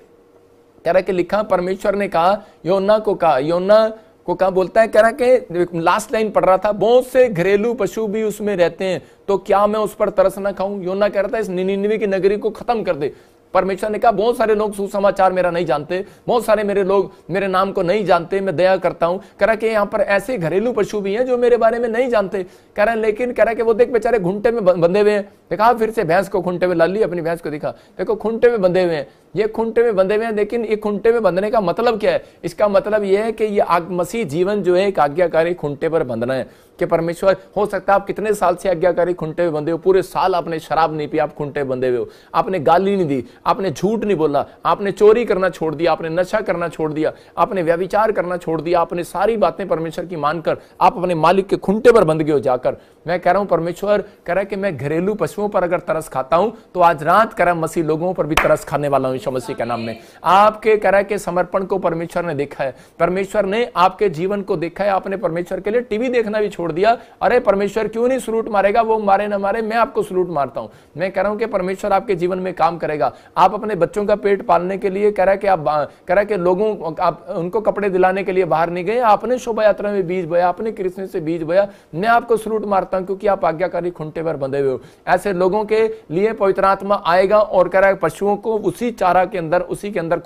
कह रहा कि लिखा परमेश्वर ने कहा योना को कहा योना को कहा बोलता है कह रहा कि लास्ट लाइन पढ़ रहा था बहुत से घरेलू पशु भी उसमें रहते हैं तो क्या मैं उस पर तरस ना खाऊं योना कह रहा था इस निन्नवे की नगरी को खत्म कर दे परमेश्वर ने कहा बहुत सारे लोग सुसमाचार मेरा नहीं जानते बहुत सारे मेरे लोग मेरे नाम को नहीं जानते मैं दया करता हूं कह रहा कि यहाँ पर ऐसे घरेलू पशु भी हैं जो मेरे बारे में नहीं जानते कह रहा लेकिन कह रहा कि वो देख बेचारे घुंटे में बंधे हुए हैं देखा फिर से भैंस को खुंटे में ला ली अपनी भैंस को दिखा देखो खुंटे में बंधे हुए हैं ये खुंटे में बंधे हुए हैं लेकिन ये खुंटे में बंधने का मतलब क्या है इसका मतलब ये है कि ये मसीह जीवन जो है एक आज्ञाकारी खुंटे पर बंधना है कि परमेश्वर हो सकता है आप कितने साल से आज्ञाकारी खुंटे में बंधे हो पूरे साल आपने शराब नहीं पी आप खुंटे बंधे हुए हो आपने गाली नहीं दी आपने झूठ नहीं बोला आपने चोरी करना छोड़ दिया आपने नशा करना छोड़ दिया आपने व्यविचार करना छोड़ दिया आपने सारी बातें परमेश्वर की मानकर आप अपने मालिक के खुंटे पर बंध गए हो जाकर मैं कह रहा हूं परमेश्वर कह रहा है कि मैं घरेलू पशुओं पर अगर तरस खाता हूं तो आज रात कह रहा मसीह लोगों पर भी तरस खाने वाला हूं यीशु मसीह के नाम में आपके कराए के समर्पण को परमेश्वर ने देखा है परमेश्वर ने आपके जीवन को देखा है आपने परमेश्वर के लिए टीवी देखना भी छोड़ दिया अरे परमेश्वर क्यों नहीं सलूट मारेगा वो मारे ना मारे मैं आपको सलूट मारता हूं मैं कह रहा हूं कि परमेश्वर आपके जीवन में काम करेगा आप अपने बच्चों का पेट पालने के लिए कह रहा है कि आप कह रहा है कि लोगों आप उनको कपड़े दिलाने के लिए बाहर नहीं गए आपने शोभा यात्रा में बीज बोया आपने कृष्ण से बीज बोया मैं आपको सलूट मारता हूं क्योंकि आप आज्ञाकारी खुंटे पर बंधे हुए हो ऐसे लोगों के लिए पवित्र आत्मा आएगा और कह रहा है पशुओं को उसी चार चारा के अंदर उसी के अंदर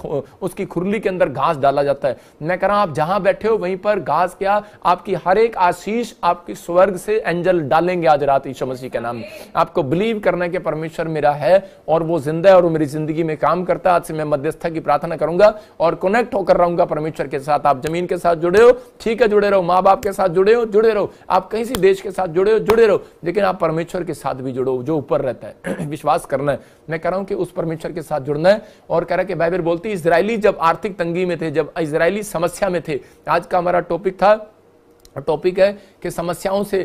उसकी खुरली के अंदर घास डाला जाता है मैं कह रहा हूं आप जहां बैठे हो वहीं पर घास क्या आपकी हर एक आशीष आपकी स्वर्ग से एंजल डालेंगे आज रात ईशो मसीह के नाम आपको बिलीव करने के परमेश्वर मेरा है और वो जिंदा है और मेरी जिंदगी में काम करता है आज से मैं मध्यस्था की प्रार्थना करूंगा और कनेक्ट होकर रहूंगा परमेश्वर के साथ आप जमीन के साथ जुड़े हो ठीक है जुड़े रहो माँ बाप के साथ जुड़े हो जुड़े रहो आप कहीं से देश के साथ जुड़े हो जुड़े रहो लेकिन आप परमेश्वर के साथ भी जुड़ो जो ऊपर रहता है [clears throat] विश्वास करना है मैं कह रहा हूं कि उस परमेश्वर के साथ जुड़ना है और कह रहा कि बाइबल बोलती है इसराइली जब आर्थिक तंगी में थे जब इसराइली समस्या में थे आज का हमारा टॉपिक था टॉपिक है कि समस्याओं से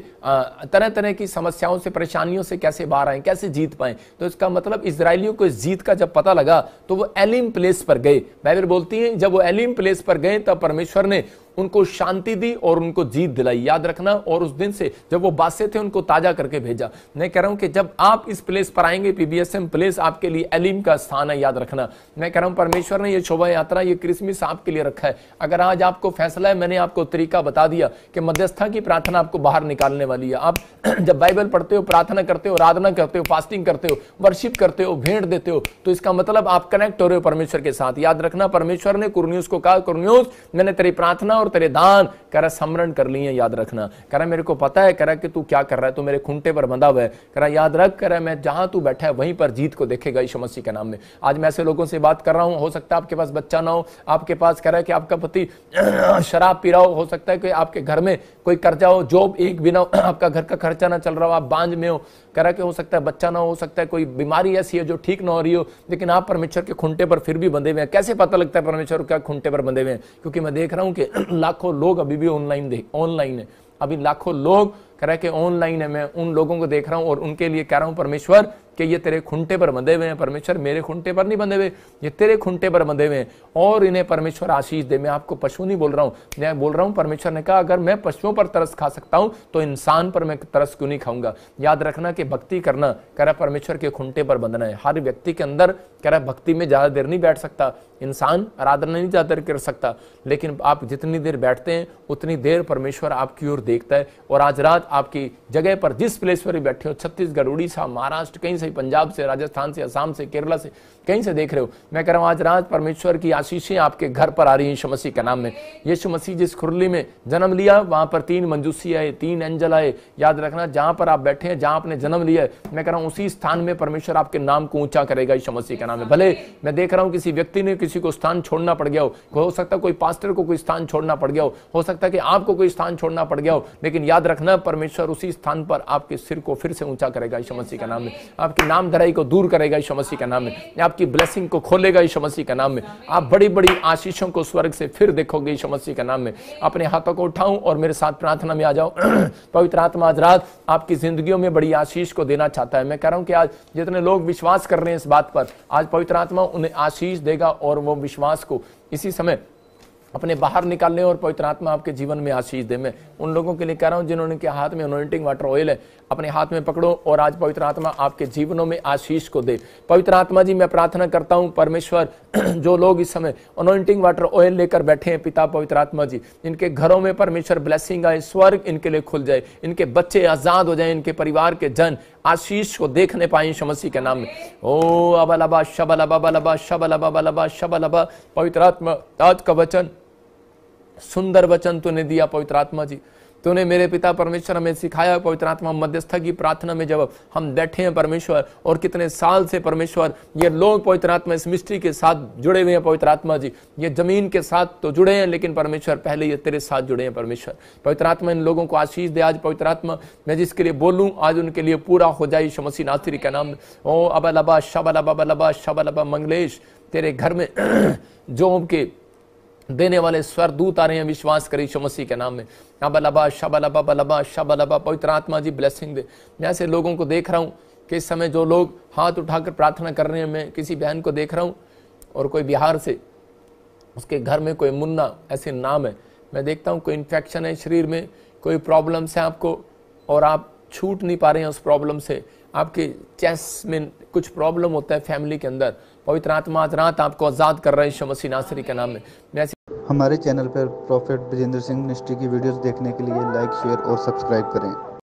तरह तरह की समस्याओं से परेशानियों से कैसे बाहर आए कैसे जीत पाए तो इसका मतलब इसराइलियों को इस जीत का जब पता लगा तो वो एलिम प्लेस पर गए बाइबल बोलती है जब वो एलिम प्लेस पर गए तब परमेश्वर ने उनको शांति दी और उनको जीत दिलाई याद रखना और उस दिन से जब वो बादशाह थे उनको ताजा करके भेजा मैं कह रहा हूं कि जब आप इस प्लेस पर आएंगे पीबीएसएम प्लेस आपके लिए एलिम का स्थान है याद रखना मैं कह रहा हूं परमेश्वर ने ये शोभा यात्रा ये क्रिसमस आपके लिए रखा है अगर आज आपको फैसला है मैंने आपको तरीका बता दिया कि मध्यस्था की प्रार्थना प्रार्थना आपको बाहर निकालने वाली है आप [clears throat] जब बाइबल पढ़ते हो प्रार्थना करते हो आराधना करते हो फास्टिंग करते हो वर्शिप करते हो भेंट देते हो तो इसका मतलब आप कनेक्ट हो रहे हो परमेश्वर के साथ याद रखना परमेश्वर ने कुरुन्यूस को कहा कुरुन्यूस मैंने तेरी प्रार्थना और तेरे दान करा स्मरण कर ली याद रखना करा मेरे को पता है करा कि तू क्या कर रहा है तू मेरे खूंटे पर बंधा हुआ है करा याद रख करा मैं जहां तू बैठा है वहीं पर जीत को देखेगा यीशु मसीह के नाम में आज मैं ऐसे लोगों से बात कर रहा हूं हो सकता है आपके पास बच्चा ना हो आपके पास करा कि आपका पति [clears throat] शराब पी रहा हो सकता है कि आपके घर में कोई कर्जा हो जॉब एक बिना [clears throat] आपका घर का खर्चा ना चल रहा हो आप बांझ में हो करा के हो सकता है बच्चा ना हो सकता है कोई बीमारी ऐसी है जो ठीक ना हो रही हो लेकिन आप परमेश्वर के खुंटे पर फिर भी बंधे हुए हैं कैसे पता लगता है परमेश्वर क्या खुंटे पर बंधे हुए हैं क्योंकि मैं देख रहा हूँ कि [clears throat] लाखों लोग अभी भी ऑनलाइन देख ऑनलाइन है अभी लाखों लोग कह रहे कि ऑनलाइन है मैं उन लोगों को देख रहा हूँ और उनके लिए कह रहा हूँ परमेश्वर कि ये तेरे खुंटे पर बंधे हुए हैं परमेश्वर मेरे खुंटे पर नहीं बंधे हुए ये तेरे खुंटे पर बंधे हुए हैं और इन्हें परमेश्वर आशीष दे मैं आपको पशु नहीं बोल रहा हूँ मैं बोल रहा हूँ परमेश्वर ने कहा अगर मैं पशुओं पर तरस खा सकता हूँ तो इंसान पर मैं तरस क्यों नहीं खाऊंगा याद रखना कि भक्ति करना कह रहा परमेश्वर के खुंटे पर बंधना है हर व्यक्ति के अंदर कह रहा भक्ति में ज़्यादा देर नहीं बैठ सकता इंसान आराधना नहीं ज़्यादा देर कर सकता लेकिन आप जितनी देर बैठते हैं उतनी देर परमेश्वर आपकी ओर देखता है और आज रात आपकी जगह पर जिस प्लेस पर भी बैठे हो छत्तीसगढ़ उड़ीसा महाराष्ट्र कहीं से पंजाब से राजस्थान से असम से केरला से कहीं से देख रहे हो मैं कह रहा हूँ आज राज परमेश्वर की आशीषें आपके घर पर आ रही हैं मसीह के नाम में यीशु मसीह जिस खुरली में जन्म लिया वहाँ पर तीन मंजूसी आए तीन एंजल आए याद रखना जहाँ पर आप बैठे हैं जहाँ आपने जन्म लिया है मैं कह रहा हूँ उसी स्थान में परमेश्वर आपके नाम को ऊंचा करेगा यीशु मसीह के नाम में भले मैं देख रहा हूँ किसी व्यक्ति ने किसी को स्थान छोड़ना पड़ गया हो हो सकता है कोई पास्टर को कोई स्थान छोड़ना पड़ गया हो हो सकता है कि आपको कोई स्थान छोड़ना पड़ गया हो लेकिन याद रखना परमेश्वर उसी स्थान पर आपके सिर को फिर से ऊंचा करेगा यीशु मसीह के नाम में आप आपकी धराई को दूर करेगा ईशो मसीह के नाम में आपकी ब्लेसिंग को खोलेगा ईशो मसीह के नाम में आप बड़ी बड़ी आशीषों को स्वर्ग से फिर देखोगे ईशो मसीह के नाम में अपने हाथों को उठाऊं और मेरे साथ प्रार्थना में आ जाओ [clears throat] पवित्र आत्मा आज रात आपकी जिंदगी में बड़ी आशीष को देना चाहता है मैं कह रहा हूं कि आज जितने लोग विश्वास कर रहे हैं इस बात पर आज पवित्र आत्मा उन्हें आशीष देगा और वो विश्वास को इसी समय अपने बाहर निकालने और पवित्र आत्मा आपके जीवन में आशीष दे मैं उन लोगों के लिए कह रहा हूँ जिन्होंने के हाथ में अनोइंटिंग वाटर ऑयल है अपने हाथ में पकड़ो और आज पवित्र आत्मा आपके जीवनों में आशीष को दे पवित्र आत्मा जी मैं प्रार्थना करता हूँ परमेश्वर [clears throat] जो लोग इस समय अनोइंटिंग वाटर ऑयल लेकर बैठे हैं पिता पवित्र आत्मा जी इनके घरों में परमेश्वर ब्लेसिंग आए स्वर्ग इनके लिए खुल जाए इनके बच्चे आजाद हो जाए इनके परिवार के जन आशीष को देखने पाए शमसी के नाम में ओ अबा लबा शबा लबा लबा शबा लबा शब शबा लबा पवित्र आत्मा आज का वचन सुंदर वचन तूने दिया पवित्र आत्मा जी तूने मेरे पिता परमेश्वर हमें सिखाया पवित्र आत्मा मध्यस्थ की प्रार्थना में जब हम बैठे हैं परमेश्वर और कितने साल से परमेश्वर ये लोग पवित्र आत्मा इस मिस्ट्री के साथ जुड़े हुए हैं पवित्र आत्मा जी ये जमीन के साथ तो जुड़े हैं लेकिन परमेश्वर पहले ये तेरे साथ जुड़े हैं परमेश्वर पवित्र आत्मा इन लोगों को आशीष दे आज पवित्र आत्मा मैं जिसके लिए बोलूँ आज उनके लिए पूरा हो जाए शमसी नाथरी का नाम ओ अबा लबा शबा लबा लबा शबा लबा मंगलेश तेरे घर में [clears throat] जो के देने वाले स्वर दूत आ रहे हैं विश्वास करें यीशु मसीह के नाम में अब लबा शब लबा बलबा शब लबा पवित्र आत्मा जी ब्लेसिंग दे मैं ऐसे लोगों को देख रहा हूँ कि इस समय जो लोग हाथ उठाकर प्रार्थना कर रहे हैं मैं किसी बहन को देख रहा हूँ और कोई बिहार से उसके घर में कोई मुन्ना ऐसे नाम है मैं देखता हूँ कोई इन्फेक्शन है शरीर में कोई प्रॉब्लम्स है आपको और आप छूट नहीं पा रहे हैं उस प्रॉब्लम से आपके चेस्ट में कुछ प्रॉब्लम होता है फैमिली के अंदर पवित्र आत्मा आज रात आपको आज़ाद कर रहे हैं शमसी नासरी के नाम में हमारे चैनल पर प्रॉफिट ब्रजेंद्र सिंह मिनिस्ट्री की वीडियोस देखने के लिए लाइक शेयर और सब्सक्राइब करें